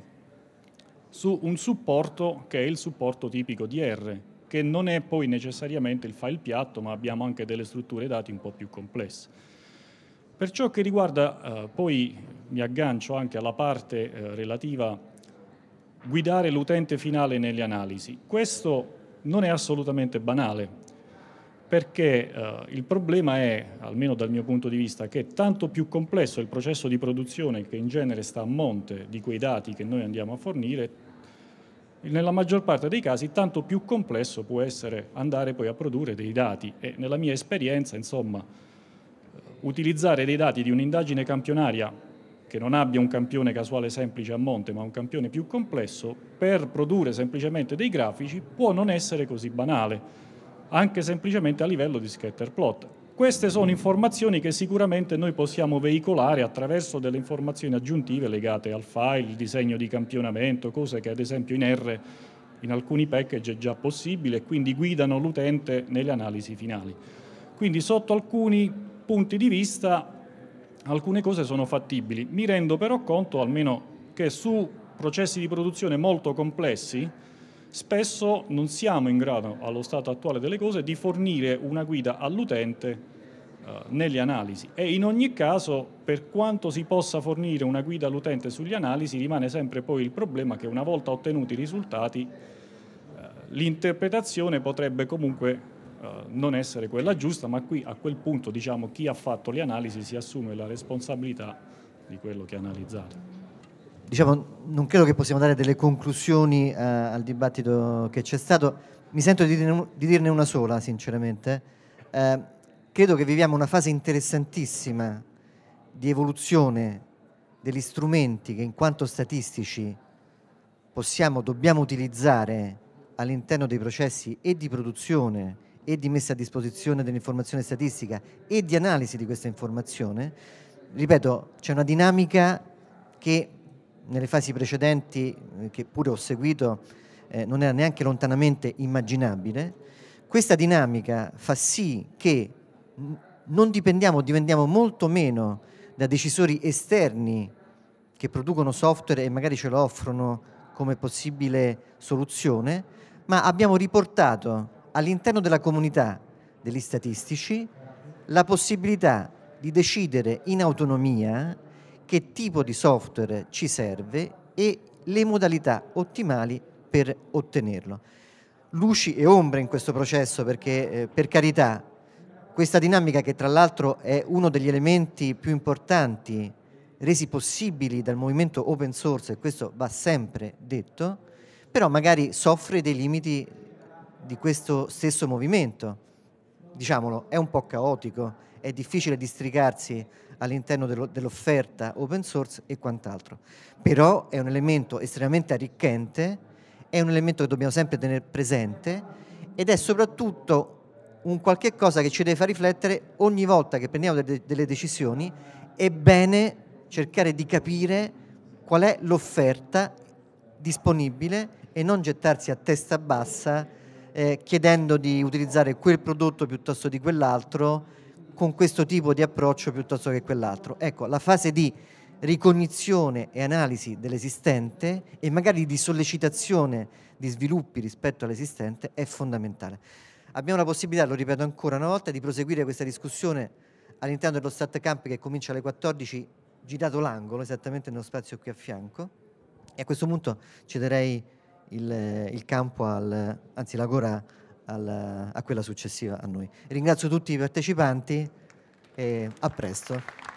Speaker 7: su un supporto che è il supporto tipico di R, che non è poi necessariamente il file piatto, ma abbiamo anche delle strutture dati un po' più complesse. Per ciò che riguarda, eh, poi mi aggancio anche alla parte eh, relativa guidare l'utente finale nelle analisi. Questo non è assolutamente banale, perché eh, il problema è, almeno dal mio punto di vista, che tanto più complesso il processo di produzione che in genere sta a monte di quei dati che noi andiamo a fornire, nella maggior parte dei casi tanto più complesso può essere andare poi a produrre dei dati e nella mia esperienza, insomma, eh, utilizzare dei dati di un'indagine campionaria che non abbia un campione casuale semplice a monte, ma un campione più complesso, per produrre semplicemente dei grafici può non essere così banale anche semplicemente a livello di scatter plot. Queste sono informazioni che sicuramente noi possiamo veicolare attraverso delle informazioni aggiuntive legate al file, il disegno di campionamento, cose che ad esempio in R in alcuni package è già possibile e quindi guidano l'utente nelle analisi finali. Quindi sotto alcuni punti di vista alcune cose sono fattibili. Mi rendo però conto almeno che su processi di produzione molto complessi spesso non siamo in grado, allo stato attuale delle cose, di fornire una guida all'utente eh, nelle analisi e in ogni caso per quanto si possa fornire una guida all'utente sugli analisi rimane sempre poi il problema che una volta ottenuti i risultati eh, l'interpretazione potrebbe comunque eh, non essere quella giusta ma qui a quel punto diciamo chi ha fatto le analisi si assume la responsabilità di quello che ha analizzato
Speaker 1: diciamo, non credo che possiamo dare delle conclusioni eh, al dibattito che c'è stato. Mi sento di, di dirne una sola, sinceramente. Eh, credo che viviamo una fase interessantissima di evoluzione degli strumenti che in quanto statistici possiamo, dobbiamo utilizzare all'interno dei processi e di produzione e di messa a disposizione dell'informazione statistica e di analisi di questa informazione. Ripeto, c'è una dinamica che nelle fasi precedenti, eh, che pure ho seguito, eh, non era neanche lontanamente immaginabile, questa dinamica fa sì che non dipendiamo, dipendiamo molto meno da decisori esterni che producono software e magari ce lo offrono come possibile soluzione, ma abbiamo riportato all'interno della comunità degli statistici la possibilità di decidere in autonomia che tipo di software ci serve e le modalità ottimali per ottenerlo. Luci e ombre in questo processo perché eh, per carità questa dinamica che tra l'altro è uno degli elementi più importanti resi possibili dal movimento open source, e questo va sempre detto, però magari soffre dei limiti di questo stesso movimento. Diciamolo, è un po' caotico, è difficile districarsi all'interno dell'offerta open source e quant'altro. Però è un elemento estremamente arricchente, è un elemento che dobbiamo sempre tenere presente ed è soprattutto un qualche cosa che ci deve far riflettere ogni volta che prendiamo delle decisioni, è bene cercare di capire qual è l'offerta disponibile e non gettarsi a testa bassa eh, chiedendo di utilizzare quel prodotto piuttosto di quell'altro con questo tipo di approccio piuttosto che quell'altro. Ecco, la fase di ricognizione e analisi dell'esistente e magari di sollecitazione di sviluppi rispetto all'esistente è fondamentale. Abbiamo la possibilità, lo ripeto ancora una volta, di proseguire questa discussione all'interno dello Start Camp che comincia alle 14, girato l'angolo, esattamente nello spazio qui a fianco. E a questo punto cederei il, eh, il campo al, anzi la gora alla, a quella successiva a noi. Ringrazio tutti i partecipanti e a presto.